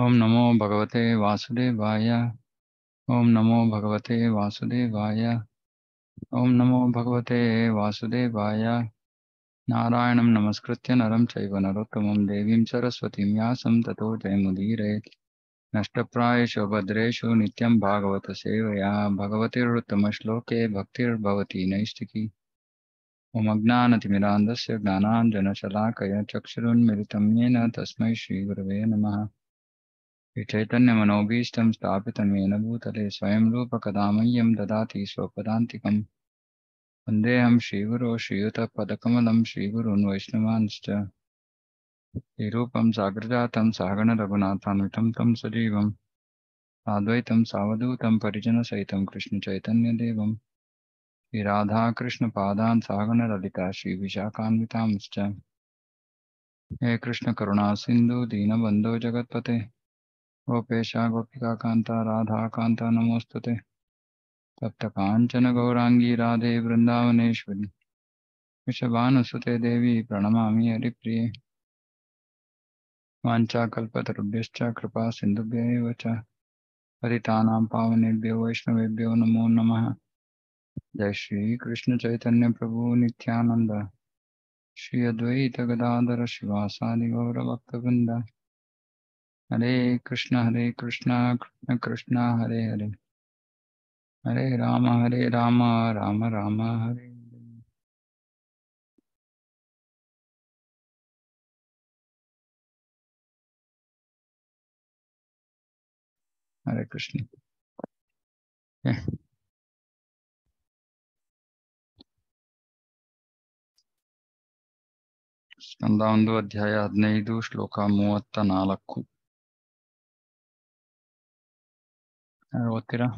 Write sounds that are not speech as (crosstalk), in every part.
ओम नमो भगवते वासुदेवाय ओम नमो भगवते वासुदेवाय ओम नमो भगवते वासुदेवाय नारायण नमस्कृत्य नरम चैव नरोत्तमं देवीं सरस्वती यासं ततो जयमुदीरयेत् नष्टप्रायेषु भद्रेशु नित्यं भागवतसेवया भगवतिरुत्तमश्लोके भक्तिर्भवति नैष्टिकी ओम अज्ञानतिमिरान्धस्य ज्ञानाञ्जनशलाकय चक्षुरुन्मिलितं येन तस्म श्रीगुरव नमः चैतन्य मनोबीष्टम स्थापित मेन भूतले स्वयं रूप कदामय्यम ददाति स्वपदांतिकम वंदेहम श्रीगुरो श्रीयुत पदकमलम श्रीगुरून वैष्णवांश्च श्रीरूपम साग्रजातम सागण तम सजीव अद्वैतम सवधूतम परिजन सहित कृष्ण श्री राधा कृष्ण पादान सागण ललिता श्री विशाखान्वितांश्च हे कृष्ण करुणा सिंधु दीनबंधो जगत्पते गोपेशा गोपिका कांता राधा कांता नमोस्तुते कांचन गौरांगी राधे वृंदावनेश्वरी वृषभानुसुते देवी हरिप्रिय वाचा वाञ्छाकल्पतरुभ्यश्च कृपा सिंधुभ्य एव च पावनेभ्यो वैष्णवेभ्यो नमो नमः जय श्री कृष्ण चैतन्य प्रभु निनंद श्री अद्वैत गदाधर शिवासादि गौरभक्तवृंद हरे कृष्ण हरे कृष्ण कृष्ण कृष्ण हरे हरे हरे राम हरे राम राम राम हरे हरे कृष्ण ಸ್ಕಂದ ಒಂದು ಅಧ್ಯಾಯ ಹದಿನೈದು ಶ್ಲೋಕ ಮೂವತ್ತ ನಾಲ್ಕು row theta.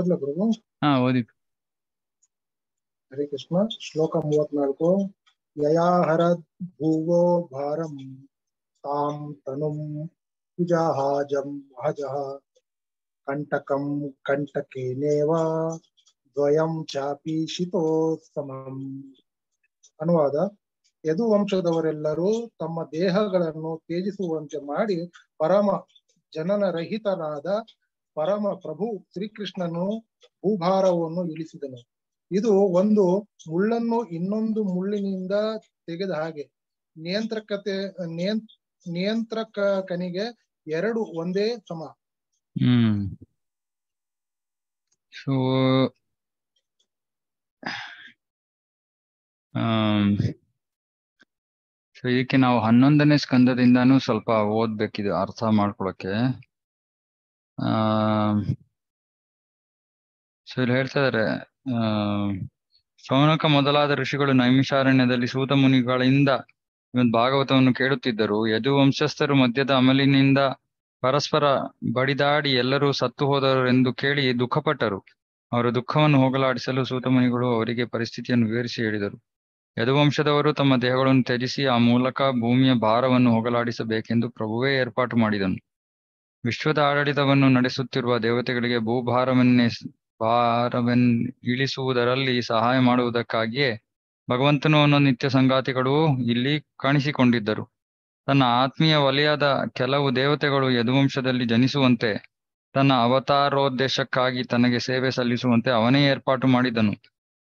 ಓದ್ಲ ಗುರು ಹಾ ಓದಿ ಹರೇ ಕೃಷ್ಣ ಶ್ಲೋಕ ಮೂವತ್ನಾಲ್ಕು ಯಯಾಹರ ಭುವೋ ಭಾರಂ ತಾಂ ತನುಂ ವಿಜಹಾಜಂ ವಹಜಃ ಕಂಟಕಂ ಕಂಟಕೇನೇವ ದ್ವಯಂ ಚಾಪಿ ಶಿತೋತ್ತಮಂ ಅನುವಾದ ವಂಶದವರೆಲ್ಲರೂ ತಮ್ಮ ದೇಹಗಳನ್ನು ತೇಜಿಸುವಂತೆ ಮಾಡಿ ಪರಮ ಜನನ ರಹಿತನಾದ ಪರಮ ಪ್ರಭು ಶ್ರೀಕೃಷ್ಣನು ಭೂಭಾರವನ್ನು ಇಳಿಸಿದನು ಇದು ಒಂದು ಮುಳ್ಳನ್ನು ಇನ್ನೊಂದು ಮುಳ್ಳಿನಿಂದ ತೆಗೆದ ಹಾಗೆ ನಿಯಂತ್ರಕತೆ ನಿಯಂತ್ರಕನಿಗೆ ಎರಡು ಒಂದೇ ಸಮ ಸೊ ಇದಕ್ಕೆ ನಾವು ಹನ್ನೊಂದನೇ ಸ್ಕಂದದಿಂದನೂ ಸ್ವಲ್ಪ ಓದ್ಬೇಕಿದೆ ಅರ್ಥ ಮಾಡ್ಕೊಳಕ್ಕೆ ಸೊ ಇಲ್ಲಿ ಹೇಳ್ತಾ ಇದಾರೆ ಸೌನಕ ಮೊದಲಾದ ಋಷಿಗಳು ನೈಮಿಷಾರಣ್ಯದಲ್ಲಿ ಸೂತ ಮುನಿಗಳಿಂದ ಭಾಗವತವನ್ನು ಕೇಳುತ್ತಿದ್ದರು ಯದು ವಂಶಸ್ಥರು ಮದ್ಯದ ಅಮಲಿನಿಂದ ಪರಸ್ಪರ ಬಡಿದಾಡಿ ಎಲ್ಲರೂ ಸತ್ತು ಹೋದರು ಎಂದು ಕೇಳಿ ದುಃಖಪಟ್ಟರು ಅವರ ದುಃಖವನ್ನು ಹೋಗಲಾಡಿಸಲು ಸೂತಮುನಿಗಳು ಅವರಿಗೆ ಪರಿಸ್ಥಿತಿಯನ್ನು ವಿವರಿಸಿ ಹೇಳಿದರು ಯದುವಂಶದವರು ತಮ್ಮ ದೇಹಗಳನ್ನು ತ್ಯಜಿಸಿ ಆ ಮೂಲಕ ಭೂಮಿಯ ಭಾರವನ್ನು ಹೋಗಲಾಡಿಸಬೇಕೆಂದು ಪ್ರಭುವೇ ಏರ್ಪಾಟು ಮಾಡಿದನು ವಿಶ್ವದ ಆಡಳಿತವನ್ನು ನಡೆಸುತ್ತಿರುವ ದೇವತೆಗಳಿಗೆ ಭೂಭಾರವನ್ನೇ ಭಾರವೆನ್ ಇಳಿಸುವುದರಲ್ಲಿ ಸಹಾಯ ಮಾಡುವುದಕ್ಕಾಗಿಯೇ ಭಗವಂತನು ನಿತ್ಯ ಸಂಗಾತಿಗಳು ಇಲ್ಲಿ ಕಾಣಿಸಿಕೊಂಡಿದ್ದರು ತನ್ನ ಆತ್ಮೀಯ ವಲಯದ ಕೆಲವು ದೇವತೆಗಳು ಯದುವಂಶದಲ್ಲಿ ಜನಿಸುವಂತೆ ತನ್ನ ಅವತಾರೋದ್ದೇಶಕ್ಕಾಗಿ ತನಗೆ ಸೇವೆ ಸಲ್ಲಿಸುವಂತೆ ಅವನೇ ಏರ್ಪಾಟು ಮಾಡಿದನು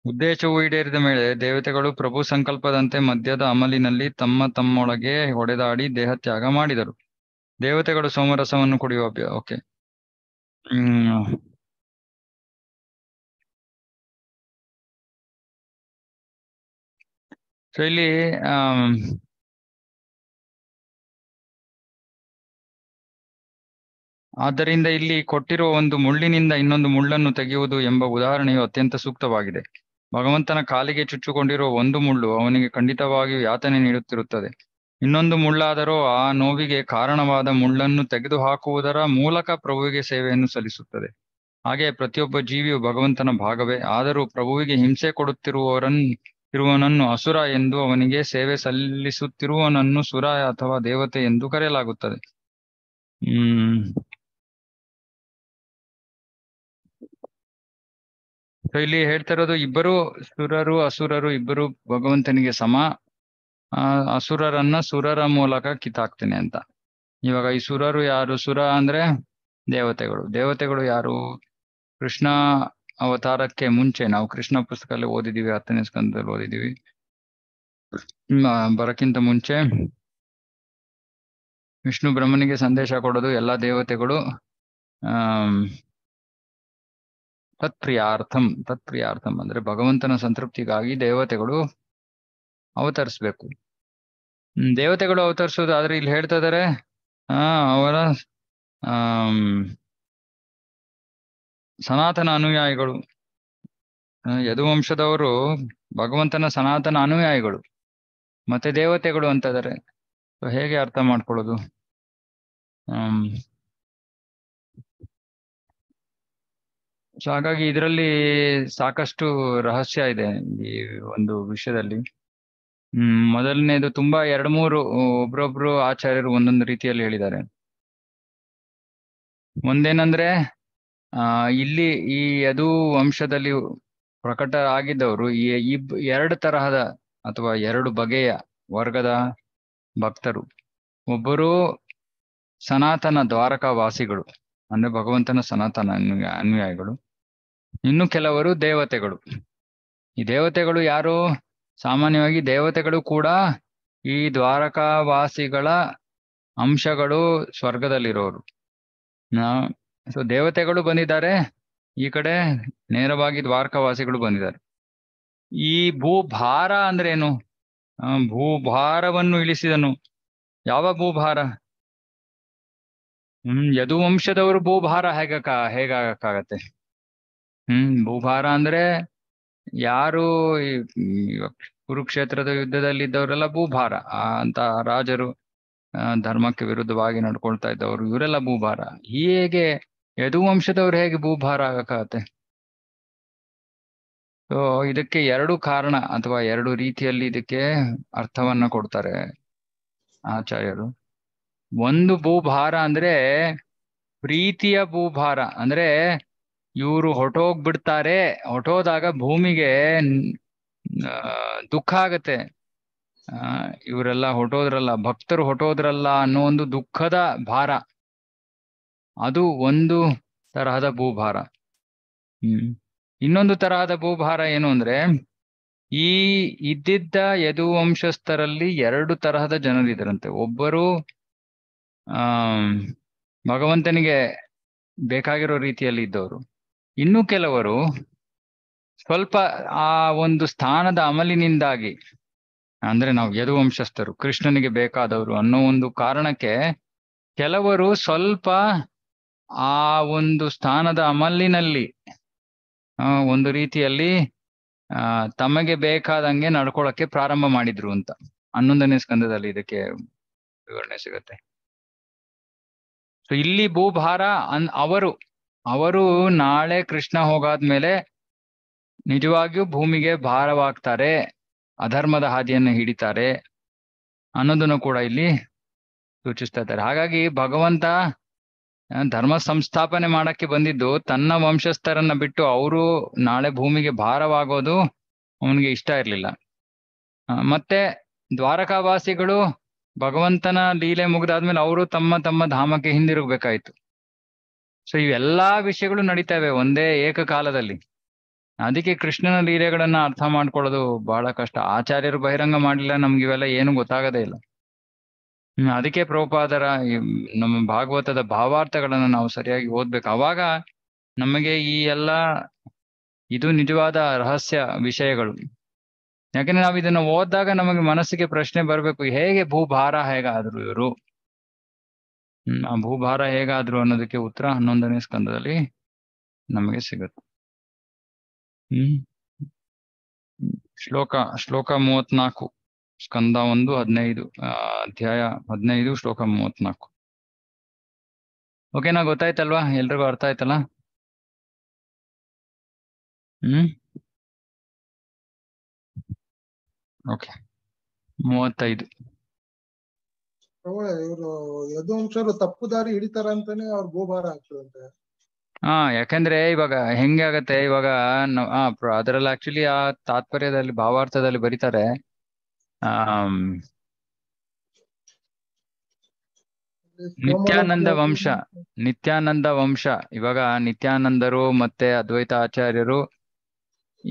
ಉದ್ದೇಶವು ಈಡೇರಿದ ಮೇಲೆ ದೇವತೆಗಳು ಪ್ರಭು ಸಂಕಲ್ಪದಂತೆ ಮದ್ಯದ ಅಮಲಿನಲ್ಲಿ ತಮ್ಮ ತಮ್ಮೊಳಗೆ ಹೊಡೆದಾಡಿ ದೇಹತ್ಯಾಗ ಮಾಡಿದರು ದೇವತೆಗಳು ಸೋಮರಸವನ್ನು ಕುಡಿಯುವ ಓಕೆ ಸೊ ಇಲ್ಲಿ ಆದ್ದರಿಂದ ಇಲ್ಲಿ ಕೊಟ್ಟಿರುವ ಒಂದು ಮುಳ್ಳಿನಿಂದ ಇನ್ನೊಂದು ಮುಳ್ಳನ್ನು ತೆಗೆಯುವುದು ಎಂಬ ಉದಾಹರಣೆಯು ಅತ್ಯಂತ ಸೂಕ್ತವಾಗಿದೆ ಭಗವಂತನ ಕಾಲಿಗೆ ಚುಚ್ಚುಕೊಂಡಿರುವ ಒಂದು ಮುಳ್ಳು ಅವನಿಗೆ ಖಂಡಿತವಾಗಿಯೂ ಯಾತನೆ ನೀಡುತ್ತಿರುತ್ತದೆ ಇನ್ನೊಂದು ಮುಳ್ಳಾದರೂ ಆ ನೋವಿಗೆ ಕಾರಣವಾದ ಮುಳ್ಳನ್ನು ತೆಗೆದುಹಾಕುವುದರ ಮೂಲಕ ಪ್ರಭುವಿಗೆ ಸೇವೆಯನ್ನು ಸಲ್ಲಿಸುತ್ತದೆ ಹಾಗೆ ಪ್ರತಿಯೊಬ್ಬ ಜೀವಿಯು ಭಗವಂತನ ಭಾಗವೇ ಆದರೂ ಪ್ರಭುವಿಗೆ ಹಿಂಸೆ ಕೊಡುತ್ತಿರುವವರನ್ ಇರುವನನ್ನು ಅಸುರ ಎಂದು ಅವನಿಗೆ ಸೇವೆ ಸಲ್ಲಿಸುತ್ತಿರುವನನ್ನು ಸುರ ಅಥವಾ ದೇವತೆ ಎಂದು ಕರೆಯಲಾಗುತ್ತದೆ ಹ್ಮ್ ಸೊ ಇಲ್ಲಿ ಹೇಳ್ತಾ ಇರೋದು ಇಬ್ಬರು ಸುರರು ಅಸುರರು ಇಬ್ಬರು ಭಗವಂತನಿಗೆ ಸಮ ಅಸುರರನ್ನ ಸುರರ ಮೂಲಕ ಕಿತ್ತಾಕ್ತೇನೆ ಅಂತ ಇವಾಗ ಈ ಸುರರು ಯಾರು ಸುರ ಅಂದ್ರೆ ದೇವತೆಗಳು ದೇವತೆಗಳು ಯಾರು ಕೃಷ್ಣ ಅವತಾರಕ್ಕೆ ಮುಂಚೆ ನಾವು ಕೃಷ್ಣ ಪುಸ್ತಕದಲ್ಲಿ ಓದಿದೀವಿ ಹತ್ತನೇ ಸ್ಕಂದದಲ್ಲಿ ಓದಿದೀವಿ ಬರಕ್ಕಿಂತ ಮುಂಚೆ ವಿಷ್ಣು ಬ್ರಹ್ಮನಿಗೆ ಸಂದೇಶ ಕೊಡೋದು ಎಲ್ಲಾ ದೇವತೆಗಳು ಆ ತತ್ಪ್ರಿಯಾರ್ಥಂ ತತ್ಪ್ರಿಯಾರ್ಥಂ ಅಂದ್ರೆ ಭಗವಂತನ ಸಂತೃಪ್ತಿಗಾಗಿ ದೇವತೆಗಳು ಅವತರಿಸ್ಬೇಕು ದೇವತೆಗಳು ಅವತರಿಸೋದು ಆದ್ರೆ ಇಲ್ಲಿ ಹೇಳ್ತಾ ಇದಾರೆ ಆ ಅವರ ಸನಾತನ ಅನುಯಾಯಿಗಳು ಯದುವಂಶದವರು ಭಗವಂತನ ಸನಾತನ ಅನುಯಾಯಿಗಳು ಮತ್ತೆ ದೇವತೆಗಳು ಅಂತ ಇದಾರೆ ಹೇಗೆ ಅರ್ಥ ಮಾಡ್ಕೊಳ್ಳೋದು ಹ್ಮ್ ಸೊ ಹಾಗಾಗಿ ಇದರಲ್ಲಿ ಸಾಕಷ್ಟು ರಹಸ್ಯ ಇದೆ ಈ ಒಂದು ವಿಷಯದಲ್ಲಿ ಹ್ಮ್ ಮೊದಲನೇದು ತುಂಬಾ ಎರಡು ಮೂರು ಒಬ್ರೊಬ್ರು ಆಚಾರ್ಯರು ಒಂದೊಂದು ರೀತಿಯಲ್ಲಿ ಹೇಳಿದ್ದಾರೆ ಒಂದೇನಂದ್ರೆ ಆ ಇಲ್ಲಿ ಈ ಅದು ವಂಶದಲ್ಲಿ ಪ್ರಕಟ ಆಗಿದ್ದವರು ಈ ಎರಡು ತರಹದ ಅಥವಾ ಎರಡು ಬಗೆಯ ವರ್ಗದ ಭಕ್ತರು ಒಬ್ಬರು ಸನಾತನ ವಾಸಿಗಳು ಅಂದ್ರೆ ಭಗವಂತನ ಸನಾತನ ಅನ್ವಯಗಳು ಇನ್ನು ಕೆಲವರು ದೇವತೆಗಳು ಈ ದೇವತೆಗಳು ಯಾರು ಸಾಮಾನ್ಯವಾಗಿ ದೇವತೆಗಳು ಕೂಡ ಈ ದ್ವಾರಕಾವಾಸಿಗಳ ಅಂಶಗಳು ಸ್ವರ್ಗದಲ್ಲಿರೋರು ಸೊ ದೇವತೆಗಳು ಬಂದಿದ್ದಾರೆ ಈ ಕಡೆ ನೇರವಾಗಿ ದ್ವಾರಕಾವಾಸಿಗಳು ಬಂದಿದ್ದಾರೆ ಈ ಭೂಭಾರ ಏನು ಭೂಭಾರವನ್ನು ಇಳಿಸಿದನು ಯಾವ ಭೂಭಾರ ಹ್ಮ್ ಯದುವಂಶದವರು ಭೂಭಾರ ಹೇಗಕ್ಕ ಹೇಗಾಗಕ್ಕಾಗತ್ತೆ ಹ್ಮ್ ಭೂಭಾರ ಅಂದ್ರೆ ಯಾರು ಕುರುಕ್ಷೇತ್ರದ ಯುದ್ಧದಲ್ಲಿ ಇದ್ದವರೆಲ್ಲ ಭೂಭಾರ ಅಂತ ರಾಜರು ಧರ್ಮಕ್ಕೆ ವಿರುದ್ಧವಾಗಿ ನಡ್ಕೊಳ್ತಾ ಇದ್ದವರು ಇವರೆಲ್ಲ ಭೂಭಾರ ಹೀಗೆ ಯದುವಂಶದವ್ರು ಹೇಗೆ ಭೂಭಾರ ಆಗಕ್ಕಾಗತ್ತೆ ಸೊ ಇದಕ್ಕೆ ಎರಡು ಕಾರಣ ಅಥವಾ ಎರಡು ರೀತಿಯಲ್ಲಿ ಇದಕ್ಕೆ ಅರ್ಥವನ್ನ ಕೊಡ್ತಾರೆ ಆಚಾರ್ಯರು ಒಂದು ಭೂಭಾರ ಅಂದ್ರೆ ಪ್ರೀತಿಯ ಭೂಭಾರ ಅಂದ್ರೆ ಇವರು ಹೊಟ್ಟೋಗ್ಬಿಡ್ತಾರೆ ಹೊಟ್ಟೋದಾಗ ಭೂಮಿಗೆ ದುಃಖ ಆಗತ್ತೆ ಆ ಇವರೆಲ್ಲ ಹೊಟ್ಟೋದ್ರಲ್ಲ ಭಕ್ತರು ಹೊಟ್ಟೋದ್ರಲ್ಲ ಅನ್ನೋ ಒಂದು ದುಃಖದ ಭಾರ ಅದು ಒಂದು ತರಹದ ಭೂಭಾರ ಹ್ಮ್ ಇನ್ನೊಂದು ತರಹದ ಭೂಭಾರ ಏನು ಅಂದ್ರೆ ಈ ಇದ್ದಿದ್ದ ಯದುವಂಶಸ್ಥರಲ್ಲಿ ಎರಡು ತರಹದ ಜನರಿದ್ರಂತೆ ಒಬ್ಬರು ಆ ಭಗವಂತನಿಗೆ ಬೇಕಾಗಿರೋ ರೀತಿಯಲ್ಲಿ ಇದ್ದವರು ಇನ್ನು ಕೆಲವರು ಸ್ವಲ್ಪ ಆ ಒಂದು ಸ್ಥಾನದ ಅಮಲಿನಿಂದಾಗಿ ಅಂದ್ರೆ ನಾವು ಯದುವಂಶಸ್ಥರು ಕೃಷ್ಣನಿಗೆ ಬೇಕಾದವರು ಅನ್ನೋ ಒಂದು ಕಾರಣಕ್ಕೆ ಕೆಲವರು ಸ್ವಲ್ಪ ಆ ಒಂದು ಸ್ಥಾನದ ಅಮಲಿನಲ್ಲಿ ಒಂದು ರೀತಿಯಲ್ಲಿ ತಮಗೆ ಬೇಕಾದಂಗೆ ನಡ್ಕೊಳಕ್ಕೆ ಪ್ರಾರಂಭ ಮಾಡಿದ್ರು ಅಂತ ಹನ್ನೊಂದನೇ ಸ್ಕಂದದಲ್ಲಿ ಇದಕ್ಕೆ ವಿವರಣೆ ಸಿಗುತ್ತೆ ಸೊ ಇಲ್ಲಿ ಭೂಭಾರ ಅನ್ ಅವರು ಅವರು ನಾಳೆ ಕೃಷ್ಣ ಹೋಗಾದ್ಮೇಲೆ ನಿಜವಾಗಿಯೂ ಭೂಮಿಗೆ ಭಾರವಾಗ್ತಾರೆ ಅಧರ್ಮದ ಹಾದಿಯನ್ನು ಹಿಡಿತಾರೆ ಅನ್ನೋದನ್ನು ಕೂಡ ಇಲ್ಲಿ ಸೂಚಿಸ್ತಾ ಇದ್ದಾರೆ ಹಾಗಾಗಿ ಭಗವಂತ ಧರ್ಮ ಸಂಸ್ಥಾಪನೆ ಮಾಡಕ್ಕೆ ಬಂದಿದ್ದು ತನ್ನ ವಂಶಸ್ಥರನ್ನ ಬಿಟ್ಟು ಅವರು ನಾಳೆ ಭೂಮಿಗೆ ಭಾರವಾಗೋದು ಅವನಿಗೆ ಇಷ್ಟ ಇರಲಿಲ್ಲ ಮತ್ತೆ ದ್ವಾರಕಾವಾಸಿಗಳು ಭಗವಂತನ ಲೀಲೆ ಮುಗಿದಾದ್ಮೇಲೆ ಅವರು ತಮ್ಮ ತಮ್ಮ ಧಾಮಕ್ಕೆ ಹಿಂದಿರುಗಬೇಕಾಯ್ತು ಸೊ ಇವೆಲ್ಲಾ ವಿಷಯಗಳು ನಡೀತವೆ ಒಂದೇ ಏಕಕಾಲದಲ್ಲಿ ಅದಕ್ಕೆ ಕೃಷ್ಣನ ಲೀಲೆಗಳನ್ನ ಅರ್ಥ ಮಾಡ್ಕೊಳ್ಳೋದು ಬಹಳ ಕಷ್ಟ ಆಚಾರ್ಯರು ಬಹಿರಂಗ ಮಾಡಿಲ್ಲ ನಮ್ಗೆ ಇವೆಲ್ಲ ಏನು ಗೊತ್ತಾಗದೇ ಇಲ್ಲ ಅದಕ್ಕೆ ಪ್ರೋಪಾದರ ನಮ್ಮ ಭಾಗವತದ ಭಾವಾರ್ಥಗಳನ್ನ ನಾವು ಸರಿಯಾಗಿ ಓದ್ಬೇಕು ಅವಾಗ ನಮಗೆ ಈ ಎಲ್ಲ ಇದು ನಿಜವಾದ ರಹಸ್ಯ ವಿಷಯಗಳು ಯಾಕಂದ್ರೆ ನಾವು ಇದನ್ನ ಓದ್ದಾಗ ನಮಗೆ ಮನಸ್ಸಿಗೆ ಪ್ರಶ್ನೆ ಬರಬೇಕು ಹೇಗೆ ಭೂಭಾರ ಹೇಗಾದ್ರು ಇವರು ಆ ಭೂಭಾರ ಹೇಗಾದ್ರು ಅನ್ನೋದಕ್ಕೆ ಉತ್ತರ ಹನ್ನೊಂದನೇ ಸ್ಕಂದದಲ್ಲಿ ನಮಗೆ ಸಿಗುತ್ತೆ ಹ್ಮ್ ಶ್ಲೋಕ ಶ್ಲೋಕ ಮೂವತ್ನಾಲ್ಕು ಸ್ಕಂದ ಒಂದು ಹದಿನೈದು ಅಧ್ಯಾಯ ಹದಿನೈದು ಶ್ಲೋಕ ಮೂವತ್ನಾಲ್ಕು ಓಕೆನಾ ಗೊತ್ತಾಯ್ತಲ್ವಾ ಎಲ್ರಿಗೂ ಅರ್ಥ ಆಯ್ತಲ್ಲ ಹ್ಮ್ ಓಕೆ ಮೂವತ್ತೈದು ಹಾ ಯಾಕಂದ್ರೆ ಇವಾಗ ಹೆಂಗೆ ಆಗತ್ತೆ ಇವಾಗ ಅದ್ರಲ್ಲಿ ಆಕ್ಚುಲಿ ಆ ತಾತ್ಪರ್ಯದಲ್ಲಿ ಭಾವಾರ್ಥದಲ್ಲಿ ಬರೀತಾರೆ ನಿತ್ಯಾನಂದ ವಂಶ ನಿತ್ಯಾನಂದ ವಂಶ ಇವಾಗ ನಿತ್ಯಾನಂದರು ಮತ್ತೆ ಅದ್ವೈತ ಆಚಾರ್ಯರು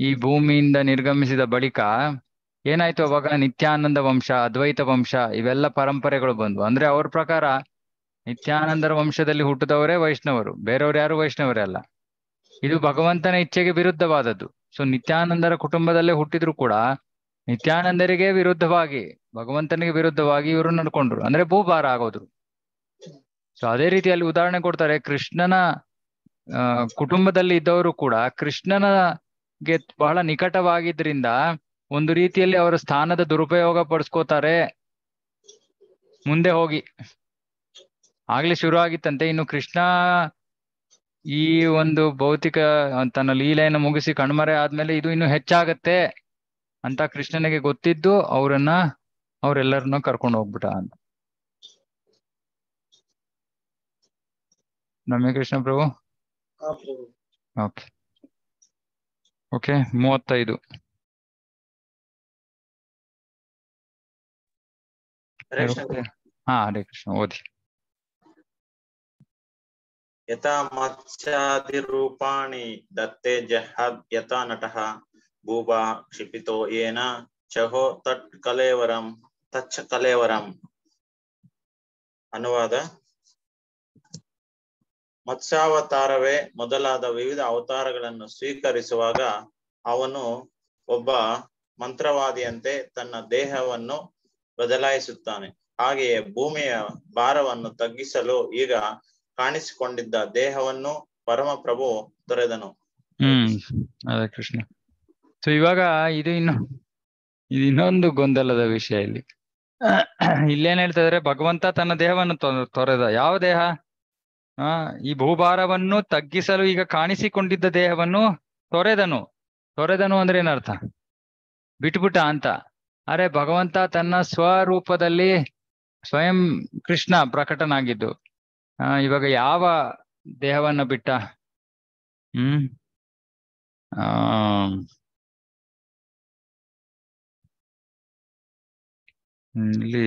ಈ ಭೂಮಿಯಿಂದ ನಿರ್ಗಮಿಸಿದ ಬಳಿಕ ಏನಾಯ್ತು ಅವಾಗ ನಿತ್ಯಾನಂದ ವಂಶ ಅದ್ವೈತ ವಂಶ ಇವೆಲ್ಲ ಪರಂಪರೆಗಳು ಬಂದ್ವು ಅಂದ್ರೆ ಅವ್ರ ಪ್ರಕಾರ ನಿತ್ಯಾನಂದರ ವಂಶದಲ್ಲಿ ಹುಟ್ಟಿದವರೇ ವೈಷ್ಣವರು ಬೇರೆಯವ್ರು ಯಾರು ವೈಷ್ಣವರೇ ಅಲ್ಲ ಇದು ಭಗವಂತನ ಇಚ್ಛೆಗೆ ವಿರುದ್ಧವಾದದ್ದು ಸೊ ನಿತ್ಯಾನಂದರ ಕುಟುಂಬದಲ್ಲೇ ಹುಟ್ಟಿದ್ರು ಕೂಡ ನಿತ್ಯಾನಂದರಿಗೆ ವಿರುದ್ಧವಾಗಿ ಭಗವಂತನಿಗೆ ವಿರುದ್ಧವಾಗಿ ಇವರು ನಡ್ಕೊಂಡ್ರು ಅಂದ್ರೆ ಭೂಭಾರ ಆಗೋದ್ರು ಸೊ ಅದೇ ರೀತಿಯಲ್ಲಿ ಉದಾಹರಣೆ ಕೊಡ್ತಾರೆ ಕೃಷ್ಣನ ಕುಟುಂಬದಲ್ಲಿ ಇದ್ದವರು ಕೂಡ ಕೃಷ್ಣನಗೆ ಬಹಳ ನಿಕಟವಾಗಿದ್ದರಿಂದ ಒಂದು ರೀತಿಯಲ್ಲಿ ಅವರ ಸ್ಥಾನದ ದುರುಪಯೋಗ ಪಡಿಸ್ಕೋತಾರೆ ಮುಂದೆ ಹೋಗಿ ಆಗ್ಲೇ ಶುರು ಆಗಿತ್ತಂತೆ ಇನ್ನು ಕೃಷ್ಣ ಈ ಒಂದು ಭೌತಿಕ ತನ್ನ ಲೀಲೆಯನ್ನು ಮುಗಿಸಿ ಕಣ್ಮರೆ ಆದ್ಮೇಲೆ ಇದು ಇನ್ನು ಹೆಚ್ಚಾಗತ್ತೆ ಅಂತ ಕೃಷ್ಣನಿಗೆ ಗೊತ್ತಿದ್ದು ಅವರನ್ನ ಅವರೆಲ್ಲರನ್ನ ಕರ್ಕೊಂಡು ಹೋಗ್ಬಿಟ ಅಂತ ನಮಗೆ ಕೃಷ್ಣ ಪ್ರಭು ಓಕೆ ಓಕೆ ಮೂವತ್ತೈದು ಹಾ ಹರೇ ಕೃಷ್ಣ ಓದಿ ಯಥಾ ರೂಪಾಣಿ ದತ್ತೆ ಜಹದ್ ಯಥಾ ನಟ ಭೂಬಾ ಕ್ಷಿಪಿತೋ ಯೇನ ಚಹೋ ತಟ್ ಕಲೇವರಂ ತಚ್ಚ ಕಲೇವರಂ ಅನುವಾದ ಮತ್ಸ್ಯಾವತಾರವೇ ಮೊದಲಾದ ವಿವಿಧ ಅವತಾರಗಳನ್ನು ಸ್ವೀಕರಿಸುವಾಗ ಅವನು ಒಬ್ಬ ಮಂತ್ರವಾದಿಯಂತೆ ತನ್ನ ದೇಹವನ್ನು ಬದಲಾಯಿಸುತ್ತಾನೆ ಹಾಗೆಯೇ ಭೂಮಿಯ ಭಾರವನ್ನು ತಗ್ಗಿಸಲು ಈಗ ಕಾಣಿಸಿಕೊಂಡಿದ್ದ ದೇಹವನ್ನು ಪರಮಪ್ರಭು ತೊರೆದನು ಹ್ಮ್ ಅದೇ ಕೃಷ್ಣ ಸೊ ಇವಾಗ ಇದು ಇನ್ನು ಇದು ಇನ್ನೊಂದು ಗೊಂದಲದ ವಿಷಯ ಇಲ್ಲಿ ಇಲ್ಲೇನ್ ಹೇಳ್ತಾ ಇದ್ರೆ ಭಗವಂತ ತನ್ನ ದೇಹವನ್ನು ತೊರೆದ ಯಾವ ದೇಹ ಆ ಈ ಭೂಭಾರವನ್ನು ತಗ್ಗಿಸಲು ಈಗ ಕಾಣಿಸಿಕೊಂಡಿದ್ದ ದೇಹವನ್ನು ತೊರೆದನು ತೊರೆದನು ಅಂದ್ರೆ ಏನರ್ಥ ಬಿಟ್ಬಿಟ್ಟ ಅಂತ ಅರೆ ಭಗವಂತ ತನ್ನ ಸ್ವರೂಪದಲ್ಲಿ ಸ್ವಯಂ ಕೃಷ್ಣ ಪ್ರಕಟನಾಗಿದ್ದು ಇವಾಗ ಯಾವ ದೇಹವನ್ನು ಬಿಟ್ಟ ಹ್ಮ್ ಇಲ್ಲಿ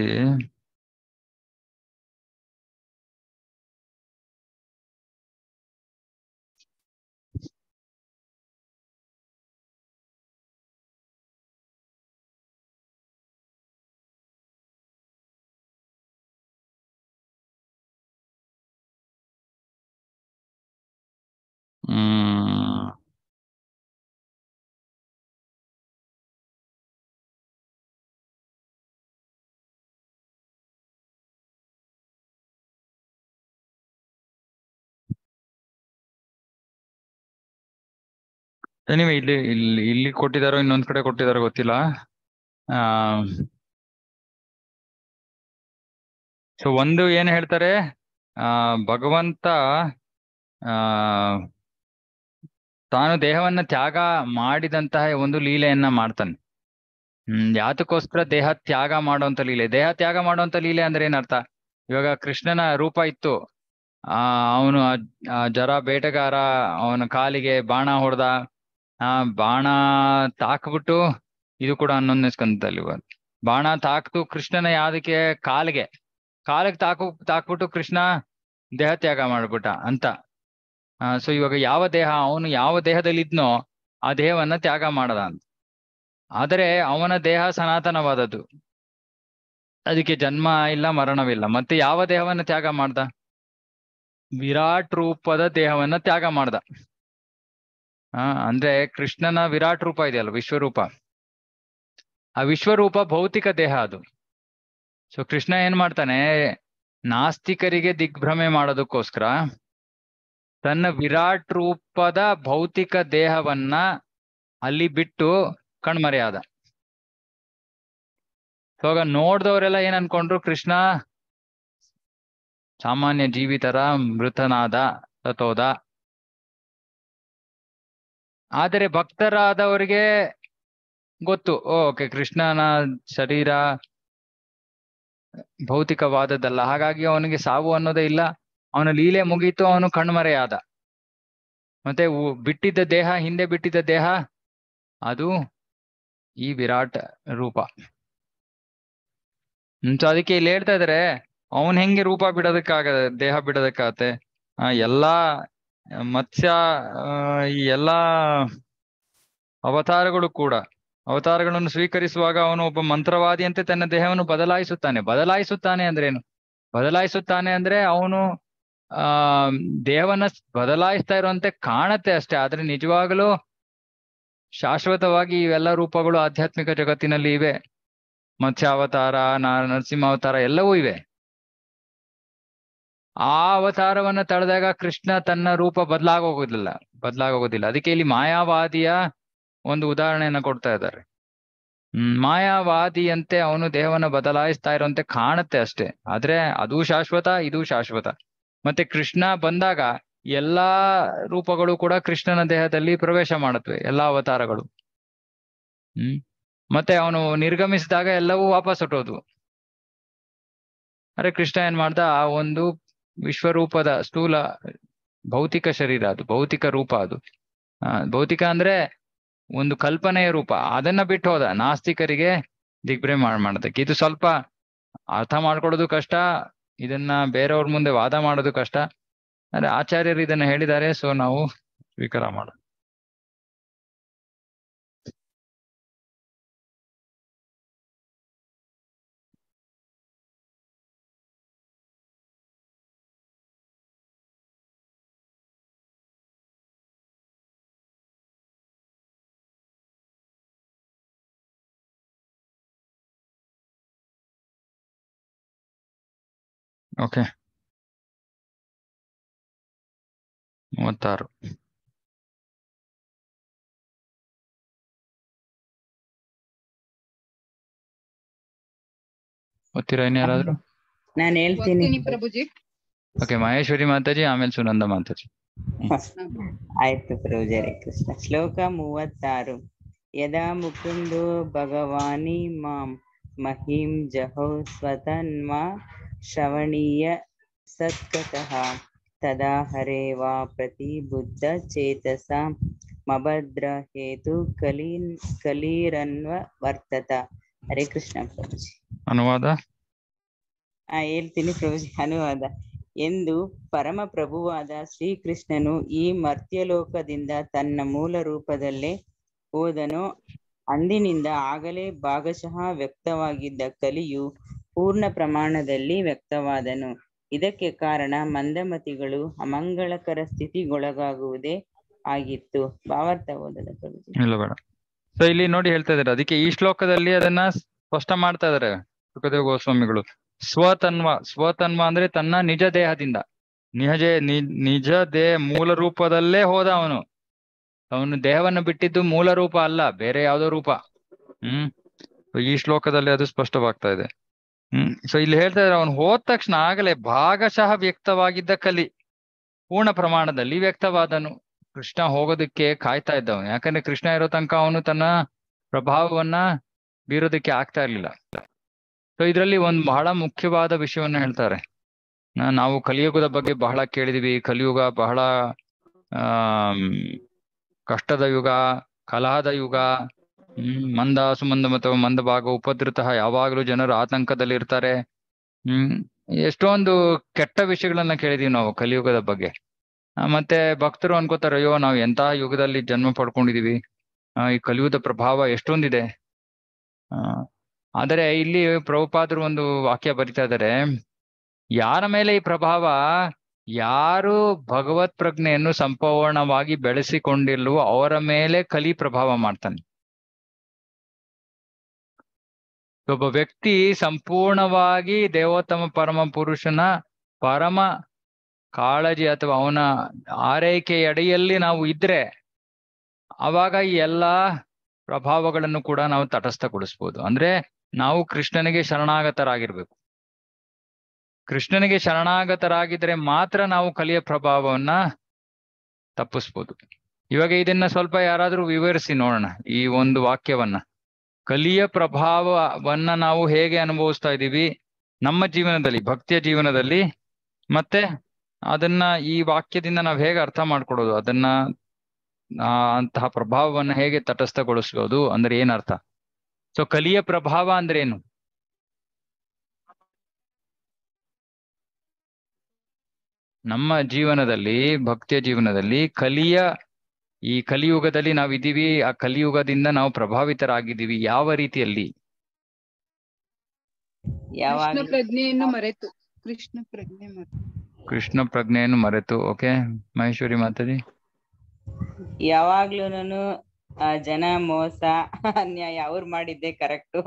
Mm. ಇಲ್ಲಿ ಇಲ್ಲಿ ಇಲ್ಲಿ ಕೊಟ್ಟಿದಾರೋ ಇನ್ನೊಂದ್ ಕಡೆ ಕೊಟ್ಟಿದಾರೋ ಗೊತ್ತಿಲ್ಲ ಸೊ ಒಂದು ಏನ್ ಹೇಳ್ತಾರೆ ಭಗವಂತ ಆ ತಾನು ದೇಹವನ್ನ ತ್ಯಾಗ ಮಾಡಿದಂತಹ ಒಂದು ಲೀಲೆಯನ್ನ ಮಾಡ್ತಾನೆ ಹ್ಮ್ ಯಾತಕ್ಕೋಸ್ಕರ ದೇಹ ತ್ಯಾಗ ಮಾಡುವಂತ ಲೀಲೆ ದೇಹ ತ್ಯಾಗ ಮಾಡುವಂತ ಲೀಲೆ ಅಂದ್ರೆ ಏನರ್ಥ ಇವಾಗ ಕೃಷ್ಣನ ರೂಪ ಇತ್ತು ಆ ಅವನು ಜರ ಬೇಟೆಗಾರ ಅವನ ಕಾಲಿಗೆ ಬಾಣ ಹೊಡೆದ ಆ ಬಾಣ ತಾಕ್ಬಿಟ್ಟು ಇದು ಕೂಡ ಹನ್ನೊಂದನೇಸ್ಕೊಂತಲ್ಲಿ ಬಾಣ ತಾಕ್ತು ಕೃಷ್ಣನ ಯಾವುದಕ್ಕೆ ಕಾಲಿಗೆ ಕಾಲಿಗೆ ತಾಕು ತಾಕ್ಬಿಟ್ಟು ಕೃಷ್ಣ ದೇಹ ತ್ಯಾಗ ಮಾಡ್ಬಿಟ್ಟ ಅಂತ ಸೊ ಇವಾಗ ಯಾವ ದೇಹ ಅವನು ಯಾವ ದೇಹದಲ್ಲಿ ಇದ್ನೋ ಆ ದೇಹವನ್ನ ತ್ಯಾಗ ಮಾಡದ ಅಂತ ಆದರೆ ಅವನ ದೇಹ ಸನಾತನವಾದದ್ದು ಅದಕ್ಕೆ ಜನ್ಮ ಇಲ್ಲ ಮರಣವಿಲ್ಲ ಮತ್ತೆ ಯಾವ ದೇಹವನ್ನ ತ್ಯಾಗ ಮಾಡ್ದ ವಿರಾಟ್ ರೂಪದ ದೇಹವನ್ನ ತ್ಯಾಗ ಮಾಡ್ದ ಆ ಅಂದ್ರೆ ಕೃಷ್ಣನ ವಿರಾಟ್ ರೂಪ ಇದೆಯಲ್ಲ ವಿಶ್ವರೂಪ ಆ ವಿಶ್ವರೂಪ ಭೌತಿಕ ದೇಹ ಅದು ಸೊ ಕೃಷ್ಣ ಏನ್ ಮಾಡ್ತಾನೆ ನಾಸ್ತಿಕರಿಗೆ ದಿಗ್ಭ್ರಮೆ ಮಾಡೋದಕ್ಕೋಸ್ಕರ ತನ್ನ ವಿರಾಟ್ ರೂಪದ ಭೌತಿಕ ದೇಹವನ್ನ ಅಲ್ಲಿ ಬಿಟ್ಟು ಕಣ್ಮರೆಯಾದ ಇವಾಗ ನೋಡ್ದವ್ರೆಲ್ಲ ಏನ್ ಅನ್ಕೊಂಡ್ರು ಕೃಷ್ಣ ಸಾಮಾನ್ಯ ಜೀವಿತರ ಮೃತನಾದ ಸತೋದ ಆದರೆ ಭಕ್ತರಾದವರಿಗೆ ಗೊತ್ತು ಓಕೆ ಕೃಷ್ಣನ ಶರೀರ ಭೌತಿಕವಾದದ್ದಲ್ಲ ಹಾಗಾಗಿ ಅವನಿಗೆ ಸಾವು ಅನ್ನೋದೇ ಇಲ್ಲ ಅವನ ಲೀಲೆ ಮುಗೀತು ಅವನು ಕಣ್ಮರೆಯಾದ ಮತ್ತೆ ಬಿಟ್ಟಿದ್ದ ದೇಹ ಹಿಂದೆ ಬಿಟ್ಟಿದ್ದ ದೇಹ ಅದು ಈ ವಿರಾಟ್ ರೂಪ ಸೊ ಅದಕ್ಕೆ ಇಲ್ಲಿ ಹೇಳ್ತಾ ಇದ್ರೆ ಅವನ್ ಹೆಂಗೆ ರೂಪ ಬಿಡೋದಕ್ಕಾಗ ದೇಹ ಬಿಡೋದಕ್ಕಾಗತ್ತೆ ಎಲ್ಲಾ ಮತ್ಸ್ಯ ಈ ಎಲ್ಲಾ ಅವತಾರಗಳು ಕೂಡ ಅವತಾರಗಳನ್ನು ಸ್ವೀಕರಿಸುವಾಗ ಅವನು ಒಬ್ಬ ಮಂತ್ರವಾದಿಯಂತೆ ತನ್ನ ದೇಹವನ್ನು ಬದಲಾಯಿಸುತ್ತಾನೆ ಬದಲಾಯಿಸುತ್ತಾನೆ ಅಂದ್ರೇನು ಬದಲಾಯಿಸುತ್ತಾನೆ ಅಂದ್ರೆ ಅವನು ಆ ದೇವನ ಬದಲಾಯಿಸ್ತಾ ಇರುವಂತೆ ಕಾಣತ್ತೆ ಅಷ್ಟೆ ಆದ್ರೆ ನಿಜವಾಗಲೂ ಶಾಶ್ವತವಾಗಿ ಇವೆಲ್ಲ ರೂಪಗಳು ಆಧ್ಯಾತ್ಮಿಕ ಜಗತ್ತಿನಲ್ಲಿ ಇವೆ ಮತ್ಸ್ಯಾವತಾರ ನರಸಿಂಹಾವತಾರ ಎಲ್ಲವೂ ಇವೆ ಆ ಅವತಾರವನ್ನ ತಳೆದಾಗ ಕೃಷ್ಣ ತನ್ನ ರೂಪ ಬದಲಾಗೋಗೋದಿಲ್ಲ ಬದಲಾಗೋಗೋದಿಲ್ಲ ಅದಕ್ಕೆ ಇಲ್ಲಿ ಮಾಯಾವಾದಿಯ ಒಂದು ಉದಾಹರಣೆಯನ್ನ ಕೊಡ್ತಾ ಇದ್ದಾರೆ ಮಾಯಾವಾದಿಯಂತೆ ಅವನು ದೇವನ ಬದಲಾಯಿಸ್ತಾ ಇರುವಂತೆ ಕಾಣುತ್ತೆ ಅಷ್ಟೇ ಆದ್ರೆ ಅದು ಶಾಶ್ವತ ಇದು ಶಾಶ್ವತ ಮತ್ತೆ ಕೃಷ್ಣ ಬಂದಾಗ ಎಲ್ಲಾ ರೂಪಗಳು ಕೂಡ ಕೃಷ್ಣನ ದೇಹದಲ್ಲಿ ಪ್ರವೇಶ ಮಾಡುತ್ತವೆ ಎಲ್ಲಾ ಅವತಾರಗಳು ಹ್ಮ್ ಮತ್ತೆ ಅವನು ನಿರ್ಗಮಿಸಿದಾಗ ಎಲ್ಲವೂ ವಾಪಸ್ ಹೊಟ್ಟೋದು ಅರೆ ಕೃಷ್ಣ ಏನ್ ಮಾಡ್ದ ಆ ಒಂದು ವಿಶ್ವರೂಪದ ಸ್ಥೂಲ ಭೌತಿಕ ಶರೀರ ಅದು ಭೌತಿಕ ರೂಪ ಅದು ಭೌತಿಕ ಅಂದ್ರೆ ಒಂದು ಕಲ್ಪನೆಯ ರೂಪ ಅದನ್ನ ಬಿಟ್ಟು ಹೋದ ನಾಸ್ತಿಕರಿಗೆ ದಿಗ್ಭ್ರಮೆ ಮಾಡ್ದಕ್ಕೆ ಇದು ಸ್ವಲ್ಪ ಅರ್ಥ ಮಾಡ್ಕೊಡೋದು ಕಷ್ಟ ಇದನ್ನ ಬೇರೆಯವ್ರ ಮುಂದೆ ವಾದ ಮಾಡೋದು ಕಷ್ಟ ಅಂದ್ರೆ ಆಚಾರ್ಯರು ಇದನ್ನ ಹೇಳಿದ್ದಾರೆ ಸೊ ನಾವು ಸ್ವೀಕಾರ ಮಾಡೋದು ఓకే మూవತ್ತಾరు ಒತ್ತಿರ ಇನ್ಯಾರಾದ್ರೂ ನಾನು ಹೇಳ್ತೀನಿ ಪ್ರಭುಜಿ ಓಕೆ ಮಹೇಶ್ವರಿ ಮಾತಾಜಿ ಆಮೇಲೆ ಸುನಂದ ಮಾತಾಜಿ ಆಯ್ತು ಪ್ರಭುಜರಿ ಕೃಷ್ಣ ಶ್ಲೋಕ ಮೂವತ್ತಾರು ಯದಾ ಮುಕುಂದೋ ಭಗವಾನಿ ಮಾಂ ಮಹಿಂ ಜಹೋ ಸ್ವತನ್ಮ ಶ್ರವಣೀಯ ಸತ್ಕತಃ ತದಾ ಹರೇವಾ ಬುದ್ಧ ಚೇತಸ ಮಭದ್ರ ಹೇತು ಕಲೀನ್ ಕಲೀರನ್ವ ವರ್ತತ ಹರೇ ಕೃಷ್ಣ ಪ್ರಭುಜಿ ಅನುವಾದ ಆ ಹೇಳ್ತೀನಿ ಪ್ರಭುಜಿ ಅನುವಾದ ಎಂದು ಪರಮ ಪ್ರಭುವಾದ ಶ್ರೀಕೃಷ್ಣನು ಈ ಮರ್ತ್ಯಲೋಕದಿಂದ ತನ್ನ ಮೂಲ ರೂಪದಲ್ಲೇ ಹೋದನು ಅಂದಿನಿಂದ ಆಗಲೇ ಭಾಗಶಃ ವ್ಯಕ್ತವಾಗಿದ್ದ ಕಲಿಯು ಪೂರ್ಣ ಪ್ರಮಾಣದಲ್ಲಿ ವ್ಯಕ್ತವಾದನು ಇದಕ್ಕೆ ಕಾರಣ ಮಂದಮತಿಗಳು ಅಮಂಗಳಕರ ಸ್ಥಿತಿಗೊಳಗಾಗುವುದೇ ಆಗಿತ್ತು ಭಾವಾರ್ಥ ಓದಲು ಸೊ ಇಲ್ಲಿ ನೋಡಿ ಹೇಳ್ತಾ ಇದಾರೆ ಅದಕ್ಕೆ ಈ ಶ್ಲೋಕದಲ್ಲಿ ಅದನ್ನ ಸ್ಪಷ್ಟ ಮಾಡ್ತಾ ಇದಾರೆ ಸುಖದೇವ ಗೋಸ್ವಾಮಿಗಳು ಸ್ವತನ್ವ ಸ್ವತನ್ವ ಅಂದ್ರೆ ತನ್ನ ನಿಜ ದೇಹದಿಂದ ನಿಜ ನಿಜ ದೇಹ ಮೂಲ ರೂಪದಲ್ಲೇ ಹೋದ ಅವನು ಅವನು ದೇಹವನ್ನು ಬಿಟ್ಟಿದ್ದು ಮೂಲ ರೂಪ ಅಲ್ಲ ಬೇರೆ ಯಾವ್ದೋ ರೂಪ ಹ್ಮ್ ಈ ಶ್ಲೋಕದಲ್ಲಿ ಅದು ಸ್ಪಷ್ಟವಾಗ್ತಾ ಇದೆ ಹ್ಮ್ ಸೊ ಇಲ್ಲಿ ಹೇಳ್ತಾ ಇದ್ರೆ ಅವನು ಹೋದ ತಕ್ಷಣ ಆಗಲೇ ಭಾಗಶಃ ವ್ಯಕ್ತವಾಗಿದ್ದ ಕಲಿ ಪೂರ್ಣ ಪ್ರಮಾಣದಲ್ಲಿ ವ್ಯಕ್ತವಾದನು ಕೃಷ್ಣ ಹೋಗೋದಕ್ಕೆ ಕಾಯ್ತಾ ಇದ್ದವನು ಯಾಕಂದ್ರೆ ಕೃಷ್ಣ ಇರೋ ತನಕ ಅವನು ತನ್ನ ಪ್ರಭಾವವನ್ನ ಬೀರೋದಕ್ಕೆ ಆಗ್ತಾ ಇರ್ಲಿಲ್ಲ ಸೊ ಇದರಲ್ಲಿ ಒಂದು ಬಹಳ ಮುಖ್ಯವಾದ ವಿಷಯವನ್ನ ಹೇಳ್ತಾರೆ ನಾವು ಕಲಿಯುಗದ ಬಗ್ಗೆ ಬಹಳ ಕೇಳಿದೀವಿ ಕಲಿಯುಗ ಬಹಳ ಆ ಕಷ್ಟದ ಯುಗ ಕಲಹದ ಯುಗ ಹ್ಮ್ ಮಂದ ಸುಮಂದ ಮತ್ತು ಮಂದ ಭಾಗ ಉಪದ್ರತಃ ಯಾವಾಗ್ಲೂ ಜನರು ಆತಂಕದಲ್ಲಿ ಇರ್ತಾರೆ ಹ್ಮ್ ಎಷ್ಟೊಂದು ಕೆಟ್ಟ ವಿಷಯಗಳನ್ನ ಕೇಳಿದೀವಿ ನಾವು ಕಲಿಯುಗದ ಬಗ್ಗೆ ಮತ್ತೆ ಭಕ್ತರು ಅನ್ಕೋತಾರೆ ಅಯ್ಯೋ ನಾವು ಎಂತಹ ಯುಗದಲ್ಲಿ ಜನ್ಮ ಪಡ್ಕೊಂಡಿದೀವಿ ಈ ಕಲಿಯುಗದ ಪ್ರಭಾವ ಎಷ್ಟೊಂದಿದೆ ಆದರೆ ಇಲ್ಲಿ ಪ್ರಭುಪಾದರು ಒಂದು ವಾಕ್ಯ ಬರಿತಾ ಇದ್ದಾರೆ ಯಾರ ಮೇಲೆ ಈ ಪ್ರಭಾವ ಯಾರು ಭಗವತ್ ಪ್ರಜ್ಞೆಯನ್ನು ಸಂಪೂರ್ಣವಾಗಿ ಬೆಳೆಸಿಕೊಂಡಿಲ್ವೋ ಅವರ ಮೇಲೆ ಕಲಿ ಪ್ರಭಾವ ಮಾಡ್ತಾನೆ ಒಬ್ಬ ವ್ಯಕ್ತಿ ಸಂಪೂರ್ಣವಾಗಿ ದೇವೋತ್ತಮ ಪರಮ ಪುರುಷನ ಪರಮ ಕಾಳಜಿ ಅಥವಾ ಅವನ ಆರೈಕೆಯಡಿಯಲ್ಲಿ ನಾವು ಇದ್ರೆ ಆವಾಗ ಈ ಎಲ್ಲ ಪ್ರಭಾವಗಳನ್ನು ಕೂಡ ನಾವು ತಟಸ್ಥಗೊಳಿಸ್ಬೋದು ಅಂದ್ರೆ ನಾವು ಕೃಷ್ಣನಿಗೆ ಶರಣಾಗತರಾಗಿರ್ಬೇಕು ಕೃಷ್ಣನಿಗೆ ಶರಣಾಗತರಾಗಿದ್ರೆ ಮಾತ್ರ ನಾವು ಕಲಿಯ ಪ್ರಭಾವವನ್ನ ತಪ್ಪಿಸ್ಬೋದು ಇವಾಗ ಇದನ್ನ ಸ್ವಲ್ಪ ಯಾರಾದ್ರೂ ವಿವರಿಸಿ ನೋಡೋಣ ಈ ಒಂದು ವಾಕ್ಯವನ್ನ ಕಲಿಯ ಪ್ರಭಾವವನ್ನ ನಾವು ಹೇಗೆ ಅನುಭವಿಸ್ತಾ ಇದ್ದೀವಿ ನಮ್ಮ ಜೀವನದಲ್ಲಿ ಭಕ್ತಿಯ ಜೀವನದಲ್ಲಿ ಮತ್ತೆ ಅದನ್ನ ಈ ವಾಕ್ಯದಿಂದ ನಾವು ಹೇಗೆ ಅರ್ಥ ಮಾಡ್ಕೊಡೋದು ಅದನ್ನ ಅಂತಹ ಪ್ರಭಾವವನ್ನು ಹೇಗೆ ತಟಸ್ಥಗೊಳಿಸ್ಬೋದು ಅಂದ್ರೆ ಏನರ್ಥ ಸೊ ಕಲಿಯ ಪ್ರಭಾವ ಅಂದ್ರೆ ಏನು ನಮ್ಮ ಜೀವನದಲ್ಲಿ ಭಕ್ತಿಯ ಜೀವನದಲ್ಲಿ ಕಲಿಯ ಈ ಕಲಿಯುಗದಲ್ಲಿ ನಾವಿದ್ದೀವಿ ಆ ಕಲಿಯುಗದಿಂದ ನಾವು ಪ್ರಭಾವಿತರಾಗಿದ್ದೀವಿ ಯಾವ ರೀತಿಯಲ್ಲಿ ಕೃಷ್ಣ ಪ್ರಜ್ಞೆಯನ್ನು ಮರೆತು ಓಕೆ ಮಹೇಶ್ವರಿ ಮಾತಾಡಿ ನಾನು ಜನ ಮೋಸ ಅನ್ಯಾಯ ಅವ್ರು ಮಾಡಿದ್ದೆ ಕರೆಕ್ಟ್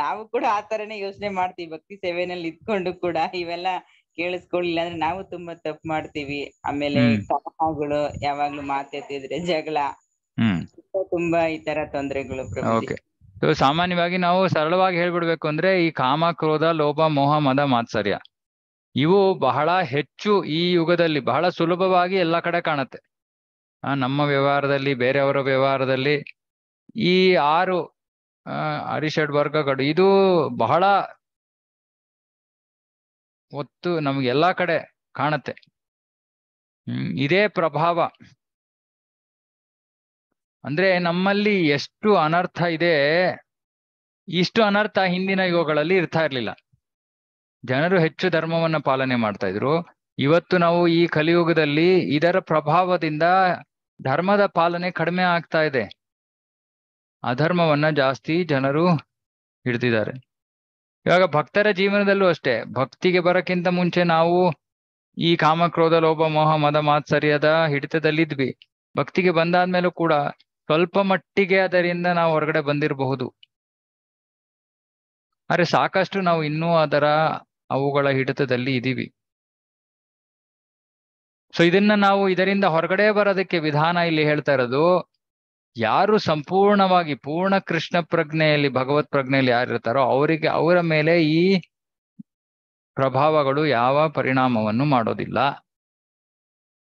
ನಾವು ಕೂಡ ಆ ತರನೇ ಯೋಚನೆ ಮಾಡ್ತೀವಿ ಭಕ್ತಿ ಸೇವೆನಲ್ಲಿ ಇದ್ಕೊಂಡು ಕೂಡ ಇವೆಲ್ಲ ಕೇಳಿಸ್ಕೊಳ್ಳಿಲ್ಲ ಅಂದ್ರೆ ನಾವು ತುಂಬಾ ತಪ್ಪು ಮಾಡ್ತೀವಿ ಆಮೇಲೆ ಕಲಹಗಳು ಯಾವಾಗ್ಲೂ ಮಾತಾಡ್ತಿದ್ರೆ ಜಗಳ ತುಂಬಾ ಈ ತರ ತೊಂದರೆಗಳು ಓಕೆ ಸಾಮಾನ್ಯವಾಗಿ ನಾವು ಸರಳವಾಗಿ ಹೇಳ್ಬಿಡ್ಬೇಕು ಅಂದ್ರೆ ಈ ಕಾಮ ಕ್ರೋಧ ಲೋಭ ಮೋಹ ಮದ ಮಾತ್ಸರ್ಯ ಇವು ಬಹಳ ಹೆಚ್ಚು ಈ ಯುಗದಲ್ಲಿ ಬಹಳ ಸುಲಭವಾಗಿ ಎಲ್ಲಾ ಕಡೆ ಕಾಣುತ್ತೆ ನಮ್ಮ ವ್ಯವಹಾರದಲ್ಲಿ ಬೇರೆಯವರ ವ್ಯವಹಾರದಲ್ಲಿ ಈ ಆರು ಅರಿಷಡ್ ವರ್ಗಗಳು ಇದು ಬಹಳ ಒತ್ತು ನಮ್ಗೆ ಎಲ್ಲಾ ಕಡೆ ಕಾಣತ್ತೆ ಹ್ಮ್ ಇದೇ ಪ್ರಭಾವ ಅಂದ್ರೆ ನಮ್ಮಲ್ಲಿ ಎಷ್ಟು ಅನರ್ಥ ಇದೆ ಇಷ್ಟು ಅನರ್ಥ ಹಿಂದಿನ ಯುಗಗಳಲ್ಲಿ ಇರ್ತಾ ಇರ್ಲಿಲ್ಲ ಜನರು ಹೆಚ್ಚು ಧರ್ಮವನ್ನ ಪಾಲನೆ ಮಾಡ್ತಾ ಇದ್ರು ಇವತ್ತು ನಾವು ಈ ಕಲಿಯುಗದಲ್ಲಿ ಇದರ ಪ್ರಭಾವದಿಂದ ಧರ್ಮದ ಪಾಲನೆ ಕಡಿಮೆ ಆಗ್ತಾ ಇದೆ ಅಧರ್ಮವನ್ನ ಜಾಸ್ತಿ ಜನರು ಹಿಡ್ದಿದ್ದಾರೆ ಇವಾಗ ಭಕ್ತರ ಜೀವನದಲ್ಲೂ ಅಷ್ಟೇ ಭಕ್ತಿಗೆ ಬರಕ್ಕಿಂತ ಮುಂಚೆ ನಾವು ಈ ಕಾಮಕ್ರೋಧ ಲೋಭ ಮೋಹ ಮದ ಮಾತ್ಸರ್ಯದ ಹಿಡಿತದಲ್ಲಿದ್ವಿ ಭಕ್ತಿಗೆ ಬಂದಾದ್ಮೇಲೂ ಕೂಡ ಸ್ವಲ್ಪ ಮಟ್ಟಿಗೆ ಅದರಿಂದ ನಾವು ಹೊರಗಡೆ ಬಂದಿರಬಹುದು ಆದ್ರೆ ಸಾಕಷ್ಟು ನಾವು ಇನ್ನೂ ಅದರ ಅವುಗಳ ಹಿಡಿತದಲ್ಲಿ ಇದೀವಿ ಸೊ ಇದನ್ನ ನಾವು ಇದರಿಂದ ಹೊರಗಡೆ ಬರೋದಕ್ಕೆ ವಿಧಾನ ಇಲ್ಲಿ ಹೇಳ್ತಾ ಇರೋದು ಯಾರು ಸಂಪೂರ್ಣವಾಗಿ ಪೂರ್ಣ ಕೃಷ್ಣ ಪ್ರಜ್ಞೆಯಲ್ಲಿ ಭಗವತ್ ಪ್ರಜ್ಞೆಯಲ್ಲಿ ಯಾರಿರ್ತಾರೋ ಅವರಿಗೆ ಅವರ ಮೇಲೆ ಈ ಪ್ರಭಾವಗಳು ಯಾವ ಪರಿಣಾಮವನ್ನು ಮಾಡೋದಿಲ್ಲ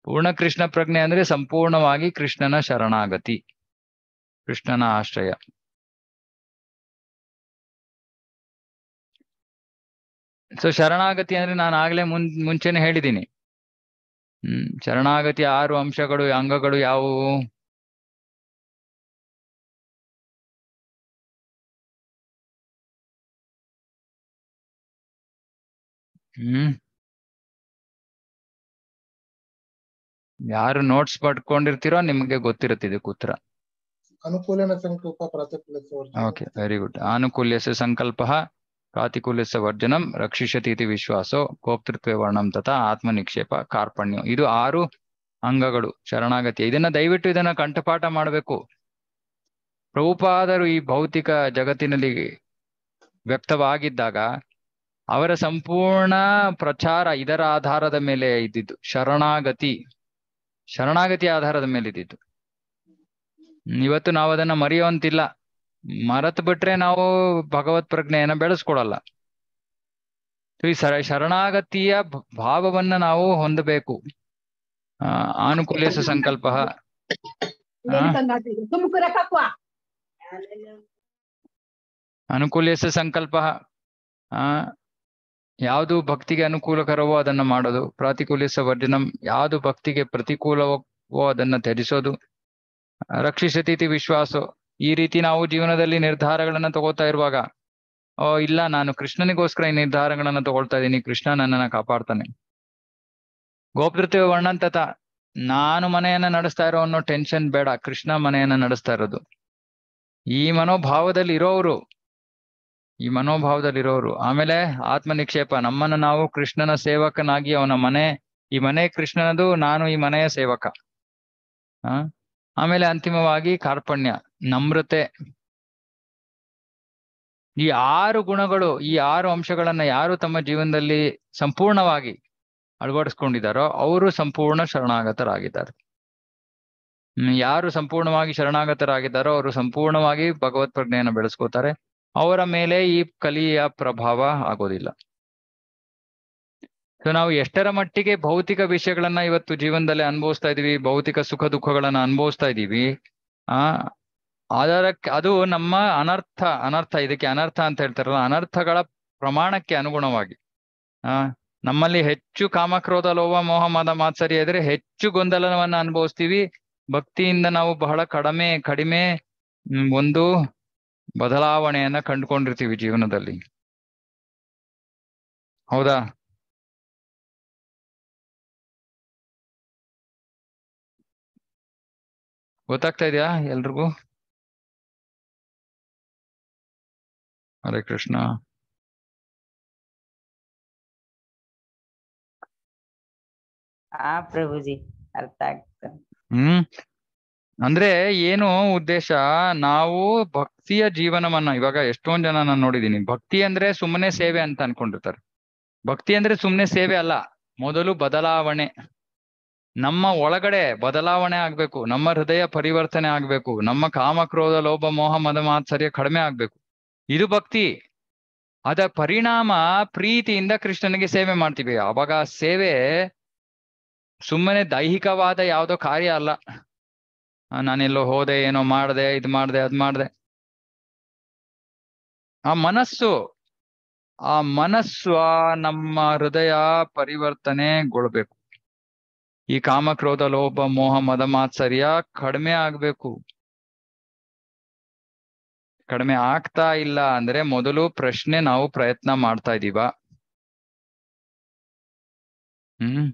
ಪೂರ್ಣ ಕೃಷ್ಣ ಪ್ರಜ್ಞೆ ಅಂದ್ರೆ ಸಂಪೂರ್ಣವಾಗಿ ಕೃಷ್ಣನ ಶರಣಾಗತಿ ಕೃಷ್ಣನ ಆಶ್ರಯ ಸೊ ಶರಣಾಗತಿ ಅಂದ್ರೆ ನಾನು ಆಗ್ಲೇ ಮುನ್ ಮುಂಚೆನೆ ಹೇಳಿದ್ದೀನಿ ಹ್ಮ್ ಶರಣಾಗತಿ ಆರು ಅಂಶಗಳು ಅಂಗಗಳು ಯಾವುವು ಹ್ಮ್. ಯಾರು ನೋಟ್ಸ್ ಪಡ್ಕೊಂಡಿರ್ತೀರೋ ನಿಮಗೆ ಗೊತ್ತಿರುತ್ತೆ ಇದು ಉತ್ತರ ವೆರಿ ಗುಡ್ ಅನುಕೂಲ್ಯ ಸಂಕಲ್ಪ ಪ್ರಾತಿಕೂಲಸ ವರ್ಜನಂ ರಕ್ಷಿಷತಿ ಇತಿ ವಿಶ್ವಾಸೋ ಗೋಪ್ತೃತ್ವ ವರ್ಣಂ ತಥಾ ಆತ್ಮನಿಕ್ಷೇಪ ಕಾರ್ಪಣ್ಯ ಇದು ಆರು ಅಂಗಗಳು ಶರಣಾಗತಿ ಇದನ್ನ ದಯವಿಟ್ಟು ಇದನ್ನ ಕಂಠಪಾಠ ಮಾಡಬೇಕು ಪ್ರಭುಪಾದರು ಈ ಭೌತಿಕ ಜಗತ್ತಿನಲ್ಲಿ ವ್ಯಕ್ತವಾಗಿದ್ದಾಗ ಅವರ ಸಂಪೂರ್ಣ ಪ್ರಚಾರ ಇದರ ಆಧಾರದ ಮೇಲೆ ಇದ್ದಿದ್ದು ಶರಣಾಗತಿ ಶರಣಾಗತಿ ಆಧಾರದ ಮೇಲೆ ಇದ್ದಿದ್ದು ಇವತ್ತು ನಾವು ಅದನ್ನ ಮರೆಯುವಂತಿಲ್ಲ ಮರೆತು ಬಿಟ್ರೆ ನಾವು ಭಗವತ್ ಪ್ರಜ್ಞೆಯನ್ನ ಬೆಳೆಸ್ಕೊಡಲ್ಲ ಈ ಸರ ಶರಣಾಗತಿಯ ಭಾವವನ್ನ ನಾವು ಹೊಂದಬೇಕು ಆ ಅನುಕೂಲ ಸಂಕಲ್ಪ ಅನುಕೂಲ ಸಂಕಲ್ಪ ಆ ಯಾವುದು ಭಕ್ತಿಗೆ ಅನುಕೂಲಕರವೋ ಅದನ್ನ ಮಾಡೋದು ಪ್ರಾತಿಕೂಲಿಸ ವರ್ಜನಂ ಯಾವುದು ಭಕ್ತಿಗೆ ಪ್ರತಿಕೂಲವೋ ಅದನ್ನ ತ್ಯಜಿಸೋದು ರಕ್ಷಿಸತೀತಿ ವಿಶ್ವಾಸ ಈ ರೀತಿ ನಾವು ಜೀವನದಲ್ಲಿ ನಿರ್ಧಾರಗಳನ್ನ ತಗೋತಾ ಇರುವಾಗ ಓ ಇಲ್ಲ ನಾನು ಕೃಷ್ಣನಿಗೋಸ್ಕರ ಈ ನಿರ್ಧಾರಗಳನ್ನ ತಗೊಳ್ತಾ ಇದ್ದೀನಿ ಕೃಷ್ಣ ನನ್ನನ್ನ ಕಾಪಾಡ್ತಾನೆ ಗೋಪ್ರತಿ ವರ್ಣಂತತ ನಾನು ಮನೆಯನ್ನ ನಡೆಸ್ತಾ ಇರೋ ಅನ್ನೋ ಟೆನ್ಷನ್ ಬೇಡ ಕೃಷ್ಣ ಮನೆಯನ್ನ ನಡೆಸ್ತಾ ಇರೋದು ಈ ಮನೋಭಾವದಲ್ಲಿ ಇರೋವರು ಈ ಮನೋಭಾವದಲ್ಲಿರೋರು ಆಮೇಲೆ ಆತ್ಮ ನಿಕ್ಷೇಪ ನಮ್ಮನ್ನ ನಾವು ಕೃಷ್ಣನ ಸೇವಕನಾಗಿ ಅವನ ಮನೆ ಈ ಮನೆ ಕೃಷ್ಣನದು ನಾನು ಈ ಮನೆಯ ಸೇವಕ ಆ ಆಮೇಲೆ ಅಂತಿಮವಾಗಿ ಕಾರ್ಪಣ್ಯ ನಮ್ರತೆ ಈ ಆರು ಗುಣಗಳು ಈ ಆರು ಅಂಶಗಳನ್ನ ಯಾರು ತಮ್ಮ ಜೀವನದಲ್ಲಿ ಸಂಪೂರ್ಣವಾಗಿ ಅಳವಡಿಸ್ಕೊಂಡಿದ್ದಾರೋ ಅವರು ಸಂಪೂರ್ಣ ಶರಣಾಗತರಾಗಿದ್ದಾರೆ ಯಾರು ಸಂಪೂರ್ಣವಾಗಿ ಶರಣಾಗತರಾಗಿದ್ದಾರೋ ಅವರು ಸಂಪೂರ್ಣವಾಗಿ ಭಗವತ್ ಪ್ರಜ್ಞೆಯನ್ನು ಬೆಳೆಸ್ಕೋತಾರೆ ಅವರ ಮೇಲೆ ಈ ಕಲಿಯ ಪ್ರಭಾವ ಆಗೋದಿಲ್ಲ ಸೊ ನಾವು ಎಷ್ಟರ ಮಟ್ಟಿಗೆ ಭೌತಿಕ ವಿಷಯಗಳನ್ನ ಇವತ್ತು ಜೀವನದಲ್ಲಿ ಅನುಭವಿಸ್ತಾ ಇದೀವಿ ಭೌತಿಕ ಸುಖ ದುಃಖಗಳನ್ನ ಅನುಭವಿಸ್ತಾ ಇದ್ದೀವಿ ಆ ಆಧಾರ ಅದು ನಮ್ಮ ಅನರ್ಥ ಅನರ್ಥ ಇದಕ್ಕೆ ಅನರ್ಥ ಅಂತ ಹೇಳ್ತಾರಲ್ಲ ಅನರ್ಥಗಳ ಪ್ರಮಾಣಕ್ಕೆ ಅನುಗುಣವಾಗಿ ಆ ನಮ್ಮಲ್ಲಿ ಹೆಚ್ಚು ಕಾಮಕ್ರೋಧ ಲೋಭ ಮೋಹಮದ ಮಾತ್ಸರಿ ಮಾತ್ಸರ್ಯ ಹೆಚ್ಚು ಗೊಂದಲವನ್ನ ಅನುಭವಿಸ್ತೀವಿ ಭಕ್ತಿಯಿಂದ ನಾವು ಬಹಳ ಕಡಿಮೆ ಕಡಿಮೆ ಒಂದು ಬದಲಾವಣೆಯನ್ನ ಕಂಡುಕೊಂಡಿರ್ತೀವಿ ಜೀವನದಲ್ಲಿ ಹೌದಾ ಗೊತ್ತಾಗ್ತಾ ಇದೆಯಾ ಎಲ್ರಿಗೂ ಹರೇ ಕೃಷ್ಣ ಆ ಪ್ರಭುಜಿ ಅರ್ಥ ಆಗ್ತದೆ ಹ್ಮ್ ಅಂದ್ರೆ ಏನು ಉದ್ದೇಶ ನಾವು ಭಕ್ತಿಯ ಜೀವನವನ್ನ ಇವಾಗ ಎಷ್ಟೊಂದ್ ಜನ ನಾನು ನೋಡಿದೀನಿ ಭಕ್ತಿ ಅಂದ್ರೆ ಸುಮ್ಮನೆ ಸೇವೆ ಅಂತ ಅನ್ಕೊಂಡಿರ್ತಾರೆ ಭಕ್ತಿ ಅಂದ್ರೆ ಸುಮ್ಮನೆ ಸೇವೆ ಅಲ್ಲ ಮೊದಲು ಬದಲಾವಣೆ ನಮ್ಮ ಒಳಗಡೆ ಬದಲಾವಣೆ ಆಗ್ಬೇಕು ನಮ್ಮ ಹೃದಯ ಪರಿವರ್ತನೆ ಆಗ್ಬೇಕು ನಮ್ಮ ಕಾಮ ಕ್ರೋಧ ಲೋಭ ಮೋಹ ಮದ ಮಾತ್ಸರ್ಯ ಕಡಿಮೆ ಆಗ್ಬೇಕು ಇದು ಭಕ್ತಿ ಅದ ಪರಿಣಾಮ ಪ್ರೀತಿಯಿಂದ ಕೃಷ್ಣನಿಗೆ ಸೇವೆ ಮಾಡ್ತೀವಿ ಅವಾಗ ಸೇವೆ ಸುಮ್ಮನೆ ದೈಹಿಕವಾದ ಯಾವುದೋ ಕಾರ್ಯ ಅಲ್ಲ ನಾನೆಲ್ಲೋ ಹೋದೆ ಏನೋ ಮಾಡ್ದೆ ಇದ್ ಮಾಡ್ದೆ ಅದ್ ಮಾಡಿದೆ ಆ ಮನಸ್ಸು ಆ ಮನಸ್ಸು ಆ ನಮ್ಮ ಹೃದಯ ಪರಿವರ್ತನೆಗೊಳ್ಬೇಕು ಈ ಕಾಮಕ್ರೋಧ ಲೋಪ ಮೋಹ ಮದ ಮಾತ್ಸರ್ಯ ಕಡಿಮೆ ಆಗ್ಬೇಕು ಕಡಿಮೆ ಆಗ್ತಾ ಇಲ್ಲ ಅಂದ್ರೆ ಮೊದಲು ಪ್ರಶ್ನೆ ನಾವು ಪ್ರಯತ್ನ ಮಾಡ್ತಾ ಇದ್ದೀವ ಹ್ಮ್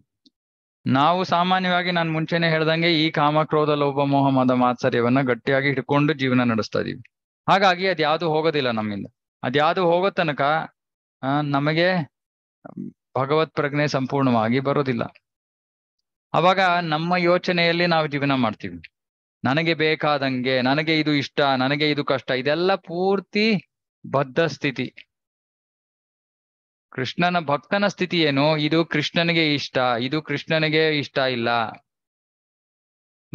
ನಾವು ಸಾಮಾನ್ಯವಾಗಿ ನಾನು ಮುಂಚೆನೆ ಹೇಳ್ದಂಗೆ ಈ ಕಾಮಕ್ರೋಧ ಲೋಭ ಮೋಹ ಮಾತ್ಸರ್ಯವನ್ನ ಗಟ್ಟಿಯಾಗಿ ಹಿಡ್ಕೊಂಡು ಜೀವನ ನಡೆಸ್ತಾ ಇದೀವಿ ಹಾಗಾಗಿ ಅದ್ಯಾವುದು ಹೋಗೋದಿಲ್ಲ ನಮ್ಮಿಂದ ಅದ್ಯಾವುದು ಹೋಗೋ ತನಕ ನಮಗೆ ಭಗವತ್ ಪ್ರಜ್ಞೆ ಸಂಪೂರ್ಣವಾಗಿ ಬರೋದಿಲ್ಲ ಅವಾಗ ನಮ್ಮ ಯೋಚನೆಯಲ್ಲಿ ನಾವು ಜೀವನ ಮಾಡ್ತೀವಿ ನನಗೆ ಬೇಕಾದಂಗೆ ನನಗೆ ಇದು ಇಷ್ಟ ನನಗೆ ಇದು ಕಷ್ಟ ಇದೆಲ್ಲ ಪೂರ್ತಿ ಬದ್ಧ ಸ್ಥಿತಿ ಕೃಷ್ಣನ ಭಕ್ತನ ಸ್ಥಿತಿ ಏನು ಇದು ಕೃಷ್ಣನಿಗೆ ಇಷ್ಟ ಇದು ಕೃಷ್ಣನಿಗೆ ಇಷ್ಟ ಇಲ್ಲ